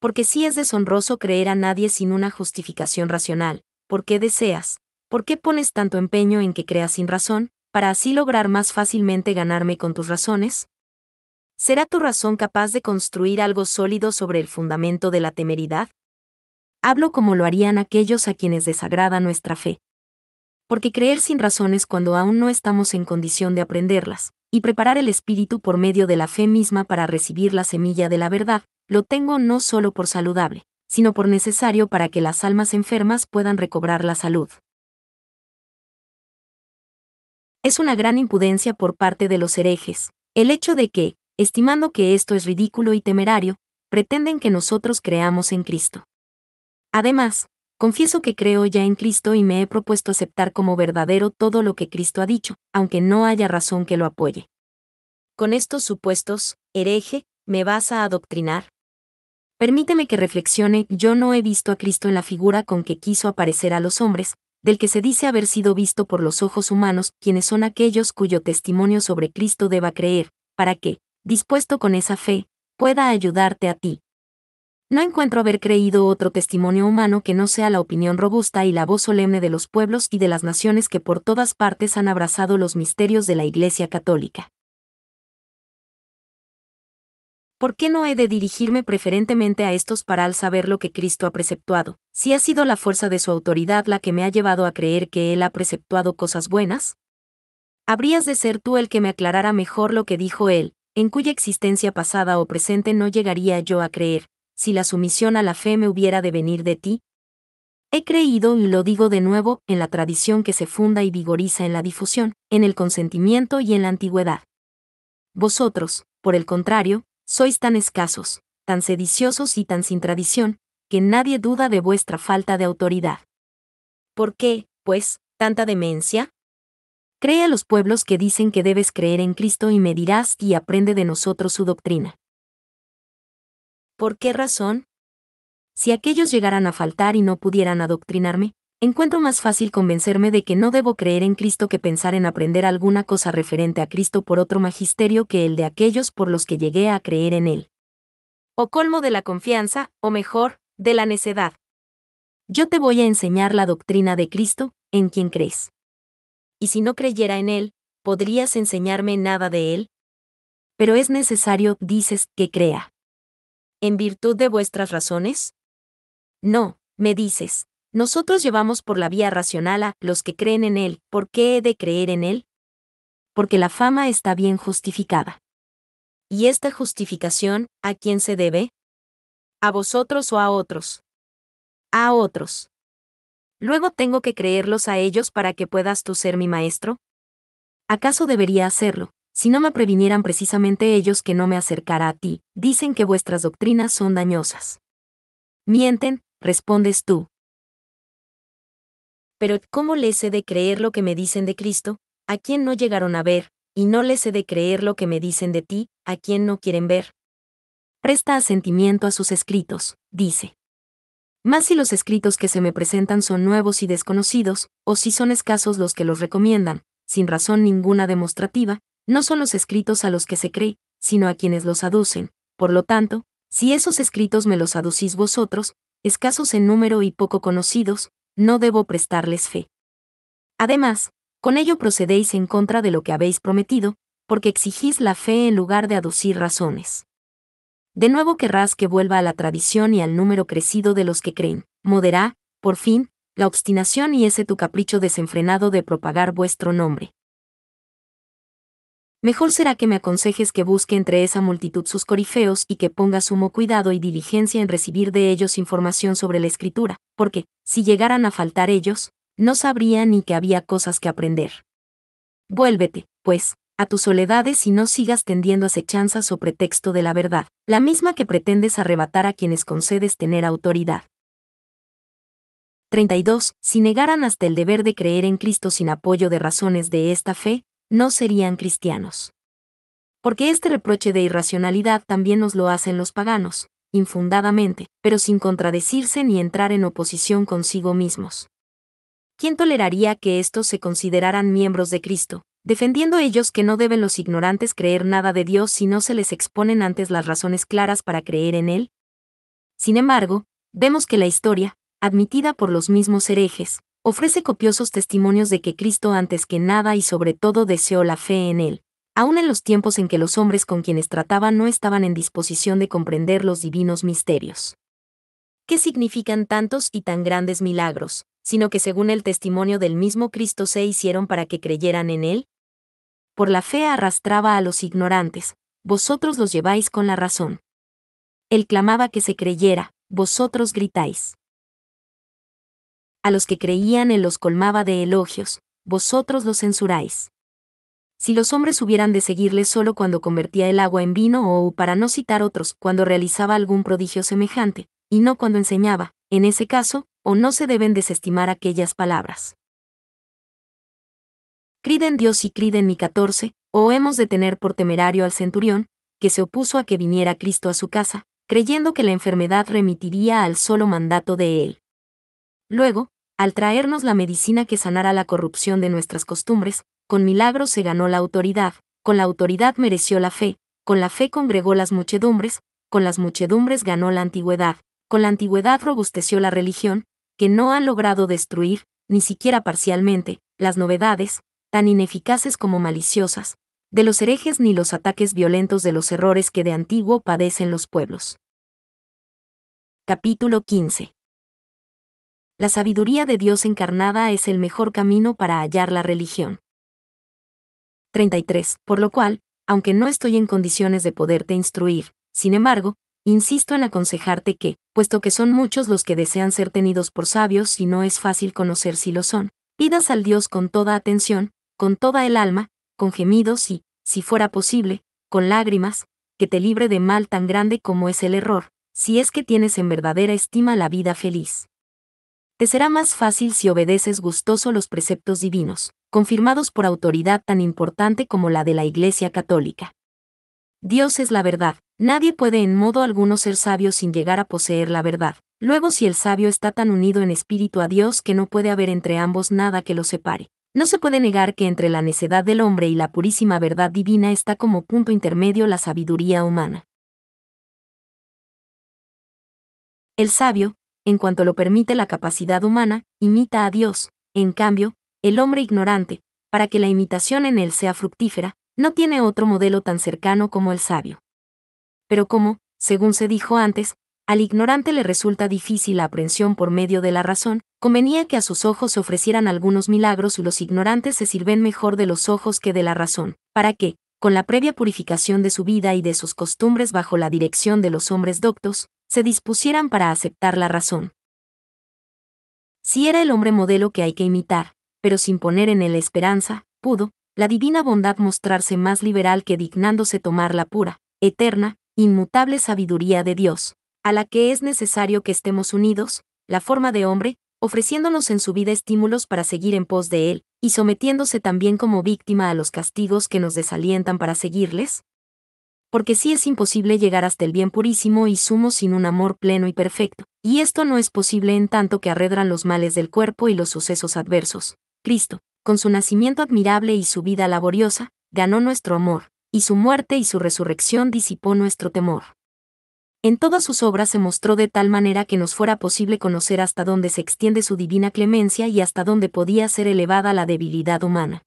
[SPEAKER 1] Porque si es deshonroso creer a nadie sin una justificación racional, ¿por qué deseas? ¿Por qué pones tanto empeño en que creas sin razón, para así lograr más fácilmente ganarme con tus razones? ¿Será tu razón capaz de construir algo sólido sobre el fundamento de la temeridad? Hablo como lo harían aquellos a quienes desagrada nuestra fe. Porque creer sin razones cuando aún no estamos en condición de aprenderlas, y preparar el espíritu por medio de la fe misma para recibir la semilla de la verdad, lo tengo no solo por saludable, sino por necesario para que las almas enfermas puedan recobrar la salud. Es una gran impudencia por parte de los herejes, el hecho de que, estimando que esto es ridículo y temerario, pretenden que nosotros creamos en Cristo. Además, confieso que creo ya en Cristo y me he propuesto aceptar como verdadero todo lo que Cristo ha dicho, aunque no haya razón que lo apoye. Con estos supuestos, hereje, ¿me vas a adoctrinar? Permíteme que reflexione, yo no he visto a Cristo en la figura con que quiso aparecer a los hombres, del que se dice haber sido visto por los ojos humanos, quienes son aquellos cuyo testimonio sobre Cristo deba creer, para qué? dispuesto con esa fe, pueda ayudarte a ti. No encuentro haber creído otro testimonio humano que no sea la opinión robusta y la voz solemne de los pueblos y de las naciones que por todas partes han abrazado los misterios de la Iglesia Católica. ¿Por qué no he de dirigirme preferentemente a estos para al saber lo que Cristo ha preceptuado, si ha sido la fuerza de su autoridad la que me ha llevado a creer que Él ha preceptuado cosas buenas? Habrías de ser tú el que me aclarara mejor lo que dijo Él, en cuya existencia pasada o presente no llegaría yo a creer, si la sumisión a la fe me hubiera de venir de ti? He creído, y lo digo de nuevo, en la tradición que se funda y vigoriza en la difusión, en el consentimiento y en la antigüedad. Vosotros, por el contrario, sois tan escasos, tan sediciosos y tan sin tradición, que nadie duda de vuestra falta de autoridad. ¿Por qué, pues, tanta demencia? Cree a los pueblos que dicen que debes creer en Cristo y me dirás y aprende de nosotros su doctrina. ¿Por qué razón? Si aquellos llegaran a faltar y no pudieran adoctrinarme, encuentro más fácil convencerme de que no debo creer en Cristo que pensar en aprender alguna cosa referente a Cristo por otro magisterio que el de aquellos por los que llegué a creer en él. O colmo de la confianza, o mejor, de la necedad. Yo te voy a enseñar la doctrina de Cristo, en quien crees y si no creyera en él, ¿podrías enseñarme nada de él? Pero es necesario, dices, que crea. ¿En virtud de vuestras razones? No, me dices, nosotros llevamos por la vía racional a los que creen en él, ¿por qué he de creer en él? Porque la fama está bien justificada. ¿Y esta justificación, a quién se debe? ¿A vosotros o a otros? A otros. ¿Luego tengo que creerlos a ellos para que puedas tú ser mi maestro? ¿Acaso debería hacerlo? Si no me previnieran precisamente ellos que no me acercara a ti, dicen que vuestras doctrinas son dañosas. Mienten, respondes tú. Pero ¿cómo les he de creer lo que me dicen de Cristo, a quien no llegaron a ver, y no les he de creer lo que me dicen de ti, a quien no quieren ver? Presta asentimiento a sus escritos, dice más si los escritos que se me presentan son nuevos y desconocidos, o si son escasos los que los recomiendan, sin razón ninguna demostrativa, no son los escritos a los que se cree, sino a quienes los aducen. Por lo tanto, si esos escritos me los aducís vosotros, escasos en número y poco conocidos, no debo prestarles fe. Además, con ello procedéis en contra de lo que habéis prometido, porque exigís la fe en lugar de aducir razones de nuevo querrás que vuelva a la tradición y al número crecido de los que creen. Moderá, por fin, la obstinación y ese tu capricho desenfrenado de propagar vuestro nombre. Mejor será que me aconsejes que busque entre esa multitud sus corifeos y que ponga sumo cuidado y diligencia en recibir de ellos información sobre la escritura, porque, si llegaran a faltar ellos, no sabría ni que había cosas que aprender. Vuélvete, pues, a tus soledades y no sigas tendiendo asechanzas o pretexto de la verdad, la misma que pretendes arrebatar a quienes concedes tener autoridad. 32. Si negaran hasta el deber de creer en Cristo sin apoyo de razones de esta fe, no serían cristianos. Porque este reproche de irracionalidad también nos lo hacen los paganos, infundadamente, pero sin contradecirse ni entrar en oposición consigo mismos. ¿Quién toleraría que estos se consideraran miembros de Cristo, defendiendo ellos que no deben los ignorantes creer nada de Dios si no se les exponen antes las razones claras para creer en Él. Sin embargo, vemos que la historia, admitida por los mismos herejes, ofrece copiosos testimonios de que Cristo antes que nada y sobre todo deseó la fe en Él, aun en los tiempos en que los hombres con quienes trataba no estaban en disposición de comprender los divinos misterios. ¿Qué significan tantos y tan grandes milagros, sino que según el testimonio del mismo Cristo se hicieron para que creyeran en Él? por la fe arrastraba a los ignorantes, vosotros los lleváis con la razón. Él clamaba que se creyera, vosotros gritáis. A los que creían él los colmaba de elogios, vosotros los censuráis. Si los hombres hubieran de seguirle solo cuando convertía el agua en vino o, para no citar otros, cuando realizaba algún prodigio semejante, y no cuando enseñaba, en ese caso, o no se deben desestimar aquellas palabras críden en Dios y criden mi 14, o hemos de tener por temerario al centurión, que se opuso a que viniera Cristo a su casa, creyendo que la enfermedad remitiría al solo mandato de él. Luego, al traernos la medicina que sanara la corrupción de nuestras costumbres, con milagros se ganó la autoridad, con la autoridad mereció la fe, con la fe congregó las muchedumbres, con las muchedumbres ganó la antigüedad, con la antigüedad robusteció la religión, que no han logrado destruir, ni siquiera parcialmente, las novedades, tan ineficaces como maliciosas, de los herejes ni los ataques violentos de los errores que de antiguo padecen los pueblos. Capítulo 15 La sabiduría de Dios encarnada es el mejor camino para hallar la religión. 33. Por lo cual, aunque no estoy en condiciones de poderte instruir, sin embargo, insisto en aconsejarte que, puesto que son muchos los que desean ser tenidos por sabios y no es fácil conocer si lo son, pidas al Dios con toda atención, con toda el alma, con gemidos y, si fuera posible, con lágrimas, que te libre de mal tan grande como es el error, si es que tienes en verdadera estima la vida feliz. Te será más fácil si obedeces gustoso los preceptos divinos, confirmados por autoridad tan importante como la de la Iglesia Católica. Dios es la verdad, nadie puede en modo alguno ser sabio sin llegar a poseer la verdad. Luego si el sabio está tan unido en espíritu a Dios que no puede haber entre ambos nada que lo separe, no se puede negar que entre la necedad del hombre y la purísima verdad divina está como punto intermedio la sabiduría humana. El sabio, en cuanto lo permite la capacidad humana, imita a Dios, en cambio, el hombre ignorante, para que la imitación en él sea fructífera, no tiene otro modelo tan cercano como el sabio. Pero como, según se dijo antes, al ignorante le resulta difícil la aprehensión por medio de la razón, convenía que a sus ojos se ofrecieran algunos milagros y los ignorantes se sirven mejor de los ojos que de la razón, para que, con la previa purificación de su vida y de sus costumbres bajo la dirección de los hombres doctos, se dispusieran para aceptar la razón. Si era el hombre modelo que hay que imitar, pero sin poner en él esperanza, pudo, la divina bondad mostrarse más liberal que dignándose tomar la pura, eterna, inmutable sabiduría de Dios a la que es necesario que estemos unidos, la forma de hombre, ofreciéndonos en su vida estímulos para seguir en pos de él, y sometiéndose también como víctima a los castigos que nos desalientan para seguirles? Porque sí es imposible llegar hasta el bien purísimo y sumo sin un amor pleno y perfecto, y esto no es posible en tanto que arredran los males del cuerpo y los sucesos adversos. Cristo, con su nacimiento admirable y su vida laboriosa, ganó nuestro amor, y su muerte y su resurrección disipó nuestro temor. En todas sus obras se mostró de tal manera que nos fuera posible conocer hasta dónde se extiende su divina clemencia y hasta dónde podía ser elevada la debilidad humana.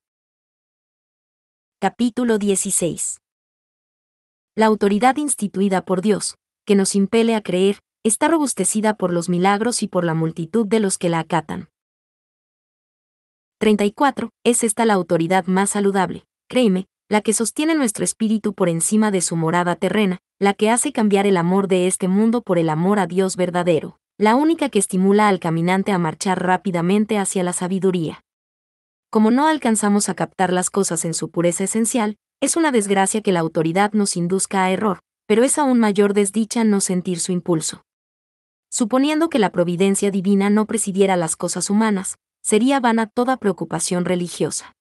[SPEAKER 1] Capítulo 16. La autoridad instituida por Dios, que nos impele a creer, está robustecida por los milagros y por la multitud de los que la acatan. 34. Es esta la autoridad más saludable, créeme, la que sostiene nuestro espíritu por encima de su morada terrena, la que hace cambiar el amor de este mundo por el amor a Dios verdadero, la única que estimula al caminante a marchar rápidamente hacia la sabiduría. Como no alcanzamos a captar las cosas en su pureza esencial, es una desgracia que la autoridad nos induzca a error, pero es aún mayor desdicha no sentir su impulso. Suponiendo que la providencia divina no presidiera las cosas humanas, sería vana toda preocupación religiosa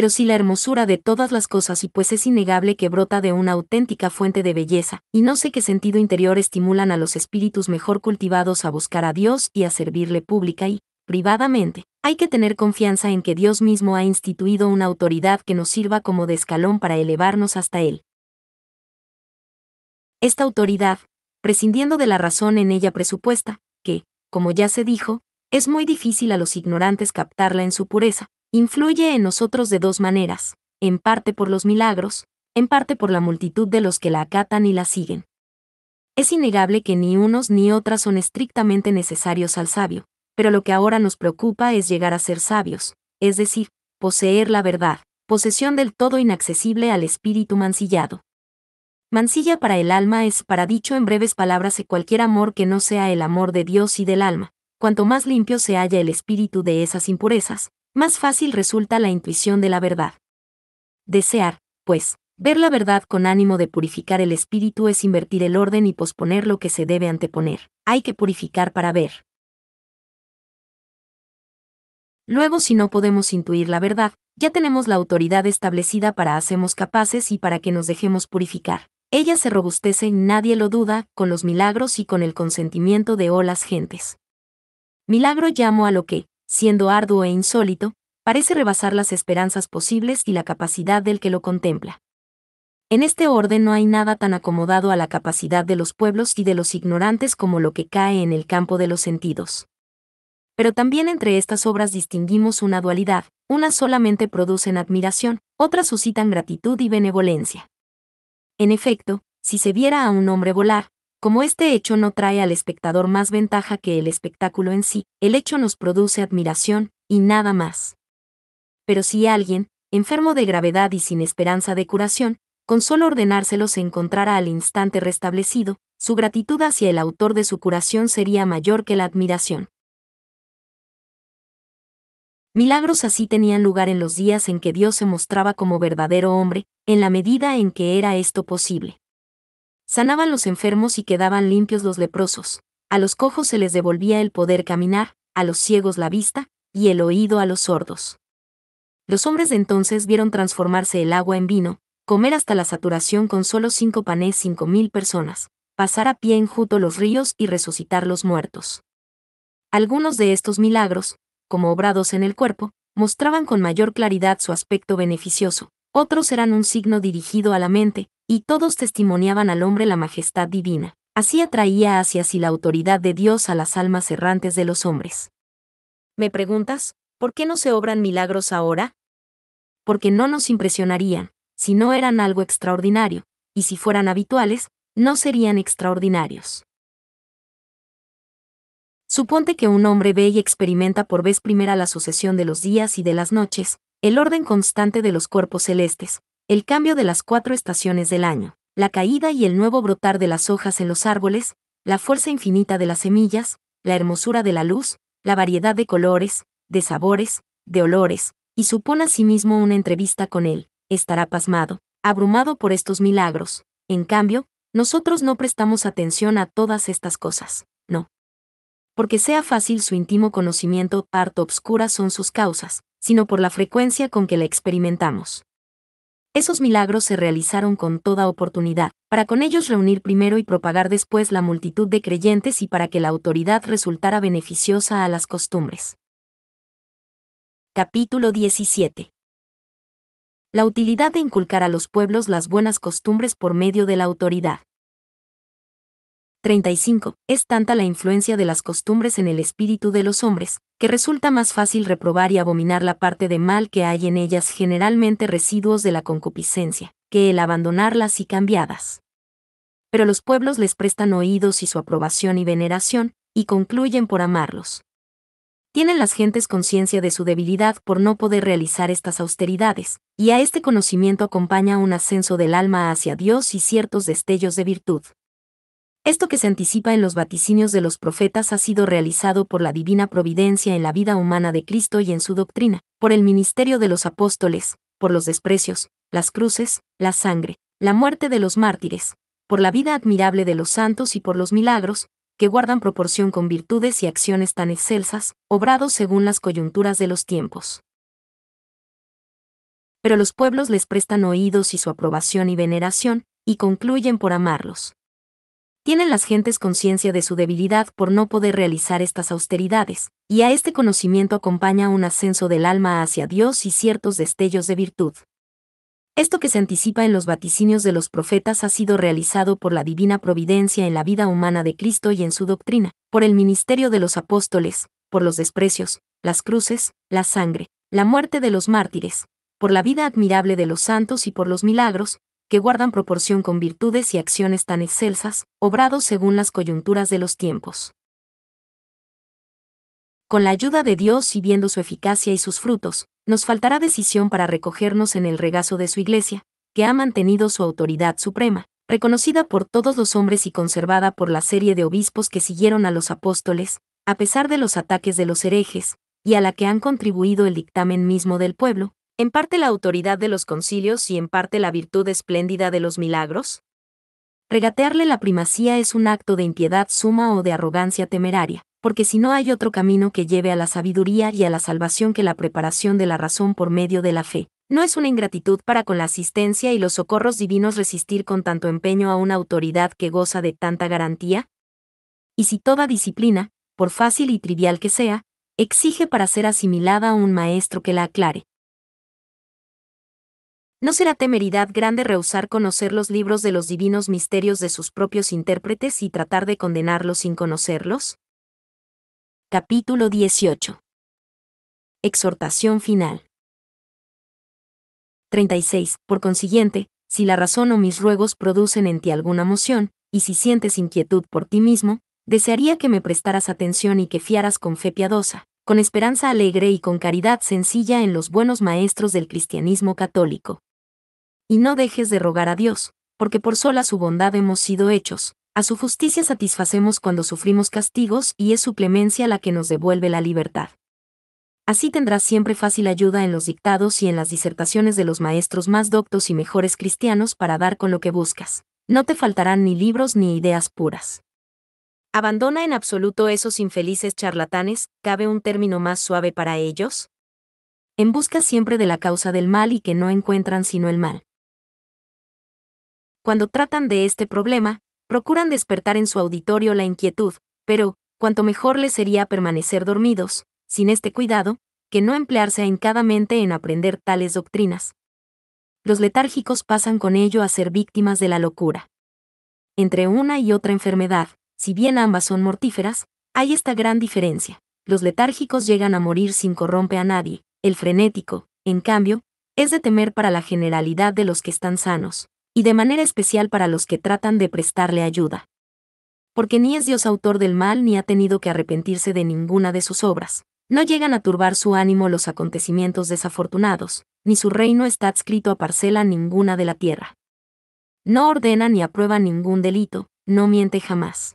[SPEAKER 1] pero sí la hermosura de todas las cosas y pues es innegable que brota de una auténtica fuente de belleza, y no sé qué sentido interior estimulan a los espíritus mejor cultivados a buscar a Dios y a servirle pública y, privadamente. Hay que tener confianza en que Dios mismo ha instituido una autoridad que nos sirva como de escalón para elevarnos hasta Él. Esta autoridad, prescindiendo de la razón en ella presupuesta, que, como ya se dijo, es muy difícil a los ignorantes captarla en su pureza, influye en nosotros de dos maneras, en parte por los milagros, en parte por la multitud de los que la acatan y la siguen. Es innegable que ni unos ni otras son estrictamente necesarios al sabio, pero lo que ahora nos preocupa es llegar a ser sabios, es decir, poseer la verdad, posesión del todo inaccesible al espíritu mancillado. Mancilla para el alma es, para dicho en breves palabras, cualquier amor que no sea el amor de Dios y del alma. Cuanto más limpio se halla el espíritu de esas impurezas, más fácil resulta la intuición de la verdad. Desear, pues, ver la verdad con ánimo de purificar el espíritu es invertir el orden y posponer lo que se debe anteponer. Hay que purificar para ver. Luego si no podemos intuir la verdad, ya tenemos la autoridad establecida para hacemos capaces y para que nos dejemos purificar. Ella se robustece, y nadie lo duda, con los milagros y con el consentimiento de las gentes. Milagro llamo a lo que, siendo arduo e insólito, parece rebasar las esperanzas posibles y la capacidad del que lo contempla. En este orden no hay nada tan acomodado a la capacidad de los pueblos y de los ignorantes como lo que cae en el campo de los sentidos. Pero también entre estas obras distinguimos una dualidad, unas solamente producen admiración, otras suscitan gratitud y benevolencia. En efecto, si se viera a un hombre volar, como este hecho no trae al espectador más ventaja que el espectáculo en sí, el hecho nos produce admiración, y nada más. Pero si alguien, enfermo de gravedad y sin esperanza de curación, con solo ordenárselo se encontrara al instante restablecido, su gratitud hacia el autor de su curación sería mayor que la admiración. Milagros así tenían lugar en los días en que Dios se mostraba como verdadero hombre, en la medida en que era esto posible. Sanaban los enfermos y quedaban limpios los leprosos, a los cojos se les devolvía el poder caminar, a los ciegos la vista, y el oído a los sordos. Los hombres de entonces vieron transformarse el agua en vino, comer hasta la saturación con solo cinco panes cinco mil personas, pasar a pie enjuto los ríos y resucitar los muertos. Algunos de estos milagros, como obrados en el cuerpo, mostraban con mayor claridad su aspecto beneficioso, otros eran un signo dirigido a la mente, y todos testimoniaban al hombre la majestad divina. Así atraía hacia sí la autoridad de Dios a las almas errantes de los hombres. ¿Me preguntas, por qué no se obran milagros ahora? Porque no nos impresionarían, si no eran algo extraordinario, y si fueran habituales, no serían extraordinarios. Suponte que un hombre ve y experimenta por vez primera la sucesión de los días y de las noches, el orden constante de los cuerpos celestes, el cambio de las cuatro estaciones del año, la caída y el nuevo brotar de las hojas en los árboles, la fuerza infinita de las semillas, la hermosura de la luz, la variedad de colores, de sabores, de olores, y supone asimismo una entrevista con él, estará pasmado, abrumado por estos milagros. En cambio, nosotros no prestamos atención a todas estas cosas, no. Porque sea fácil su íntimo conocimiento, harto obscura son sus causas, sino por la frecuencia con que la experimentamos. Esos milagros se realizaron con toda oportunidad, para con ellos reunir primero y propagar después la multitud de creyentes y para que la autoridad resultara beneficiosa a las costumbres. Capítulo 17. La utilidad de inculcar a los pueblos las buenas costumbres por medio de la autoridad. 35. Es tanta la influencia de las costumbres en el espíritu de los hombres, que resulta más fácil reprobar y abominar la parte de mal que hay en ellas generalmente residuos de la concupiscencia, que el abandonarlas y cambiadas. Pero los pueblos les prestan oídos y su aprobación y veneración, y concluyen por amarlos. Tienen las gentes conciencia de su debilidad por no poder realizar estas austeridades, y a este conocimiento acompaña un ascenso del alma hacia Dios y ciertos destellos de virtud. Esto que se anticipa en los vaticinios de los profetas ha sido realizado por la divina providencia en la vida humana de Cristo y en su doctrina, por el ministerio de los apóstoles, por los desprecios, las cruces, la sangre, la muerte de los mártires, por la vida admirable de los santos y por los milagros, que guardan proporción con virtudes y acciones tan excelsas, obrados según las coyunturas de los tiempos. Pero los pueblos les prestan oídos y su aprobación y veneración, y concluyen por amarlos tienen las gentes conciencia de su debilidad por no poder realizar estas austeridades, y a este conocimiento acompaña un ascenso del alma hacia Dios y ciertos destellos de virtud. Esto que se anticipa en los vaticinios de los profetas ha sido realizado por la divina providencia en la vida humana de Cristo y en su doctrina, por el ministerio de los apóstoles, por los desprecios, las cruces, la sangre, la muerte de los mártires, por la vida admirable de los santos y por los milagros, que guardan proporción con virtudes y acciones tan excelsas, obrados según las coyunturas de los tiempos. Con la ayuda de Dios y viendo su eficacia y sus frutos, nos faltará decisión para recogernos en el regazo de su Iglesia, que ha mantenido su autoridad suprema, reconocida por todos los hombres y conservada por la serie de obispos que siguieron a los apóstoles, a pesar de los ataques de los herejes, y a la que han contribuido el dictamen mismo del pueblo, en parte la autoridad de los concilios y en parte la virtud espléndida de los milagros? Regatearle la primacía es un acto de impiedad suma o de arrogancia temeraria, porque si no hay otro camino que lleve a la sabiduría y a la salvación que la preparación de la razón por medio de la fe, no es una ingratitud para con la asistencia y los socorros divinos resistir con tanto empeño a una autoridad que goza de tanta garantía? Y si toda disciplina, por fácil y trivial que sea, exige para ser asimilada a un maestro que la aclare, no será temeridad grande rehusar conocer los libros de los divinos misterios de sus propios intérpretes y tratar de condenarlos sin conocerlos. Capítulo 18. Exhortación final. 36. Por consiguiente, si la razón o mis ruegos producen en ti alguna emoción, y si sientes inquietud por ti mismo, desearía que me prestaras atención y que fiaras con fe piadosa, con esperanza alegre y con caridad sencilla en los buenos maestros del cristianismo católico y no dejes de rogar a Dios, porque por sola su bondad hemos sido hechos, a su justicia satisfacemos cuando sufrimos castigos y es su clemencia la que nos devuelve la libertad. Así tendrás siempre fácil ayuda en los dictados y en las disertaciones de los maestros más doctos y mejores cristianos para dar con lo que buscas. No te faltarán ni libros ni ideas puras. Abandona en absoluto esos infelices charlatanes, ¿cabe un término más suave para ellos? En busca siempre de la causa del mal y que no encuentran sino el mal cuando tratan de este problema, procuran despertar en su auditorio la inquietud, pero, cuanto mejor les sería permanecer dormidos, sin este cuidado, que no emplearse ahincadamente en aprender tales doctrinas. Los letárgicos pasan con ello a ser víctimas de la locura. Entre una y otra enfermedad, si bien ambas son mortíferas, hay esta gran diferencia. Los letárgicos llegan a morir sin corrompe a nadie, el frenético, en cambio, es de temer para la generalidad de los que están sanos y de manera especial para los que tratan de prestarle ayuda. Porque ni es Dios autor del mal ni ha tenido que arrepentirse de ninguna de sus obras. No llegan a turbar su ánimo los acontecimientos desafortunados, ni su reino está adscrito a parcela ninguna de la tierra. No ordena ni aprueba ningún delito, no miente jamás.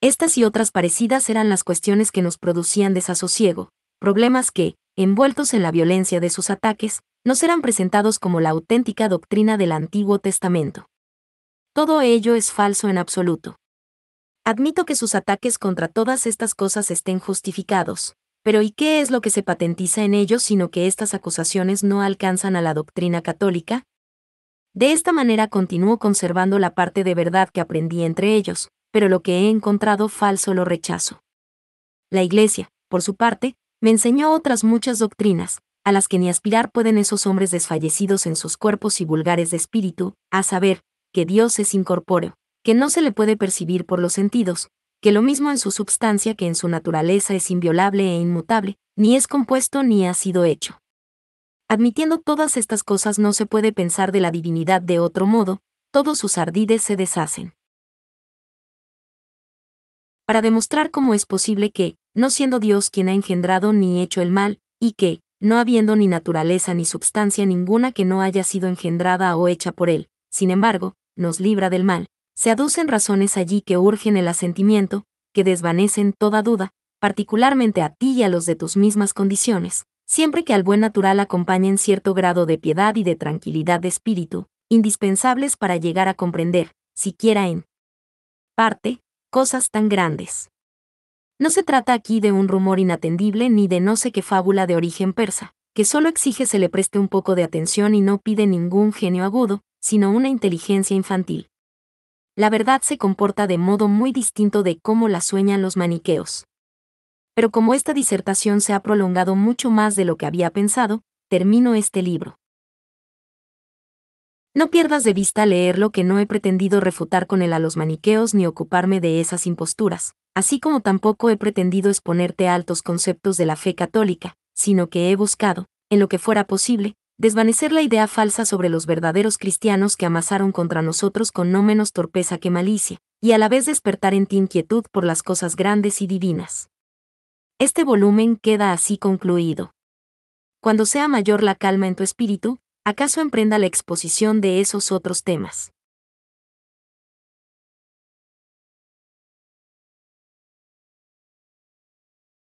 [SPEAKER 1] Estas y otras parecidas eran las cuestiones que nos producían desasosiego, problemas que, envueltos en la violencia de sus ataques, no serán presentados como la auténtica doctrina del Antiguo Testamento. Todo ello es falso en absoluto. Admito que sus ataques contra todas estas cosas estén justificados, pero ¿y qué es lo que se patentiza en ellos sino que estas acusaciones no alcanzan a la doctrina católica? De esta manera continúo conservando la parte de verdad que aprendí entre ellos, pero lo que he encontrado falso lo rechazo. La Iglesia, por su parte, me enseñó otras muchas doctrinas, a las que ni aspirar pueden esos hombres desfallecidos en sus cuerpos y vulgares de espíritu, a saber, que Dios es incorpóreo, que no se le puede percibir por los sentidos, que lo mismo en su substancia que en su naturaleza es inviolable e inmutable, ni es compuesto ni ha sido hecho. Admitiendo todas estas cosas no se puede pensar de la divinidad de otro modo, todos sus ardides se deshacen. Para demostrar cómo es posible que, no siendo Dios quien ha engendrado ni hecho el mal, y que, no habiendo ni naturaleza ni substancia ninguna que no haya sido engendrada o hecha por él, sin embargo, nos libra del mal. Se aducen razones allí que urgen el asentimiento, que desvanecen toda duda, particularmente a ti y a los de tus mismas condiciones, siempre que al buen natural acompañen cierto grado de piedad y de tranquilidad de espíritu, indispensables para llegar a comprender, siquiera en parte, cosas tan grandes. No se trata aquí de un rumor inatendible ni de no sé qué fábula de origen persa, que solo exige se le preste un poco de atención y no pide ningún genio agudo, sino una inteligencia infantil. La verdad se comporta de modo muy distinto de cómo la sueñan los maniqueos. Pero como esta disertación se ha prolongado mucho más de lo que había pensado, termino este libro. No pierdas de vista leer lo que no he pretendido refutar con él a los maniqueos ni ocuparme de esas imposturas, así como tampoco he pretendido exponerte a altos conceptos de la fe católica, sino que he buscado, en lo que fuera posible, desvanecer la idea falsa sobre los verdaderos cristianos que amasaron contra nosotros con no menos torpeza que malicia, y a la vez despertar en ti inquietud por las cosas grandes y divinas. Este volumen queda así concluido. Cuando sea mayor la calma en tu espíritu, acaso emprenda la exposición de esos otros temas.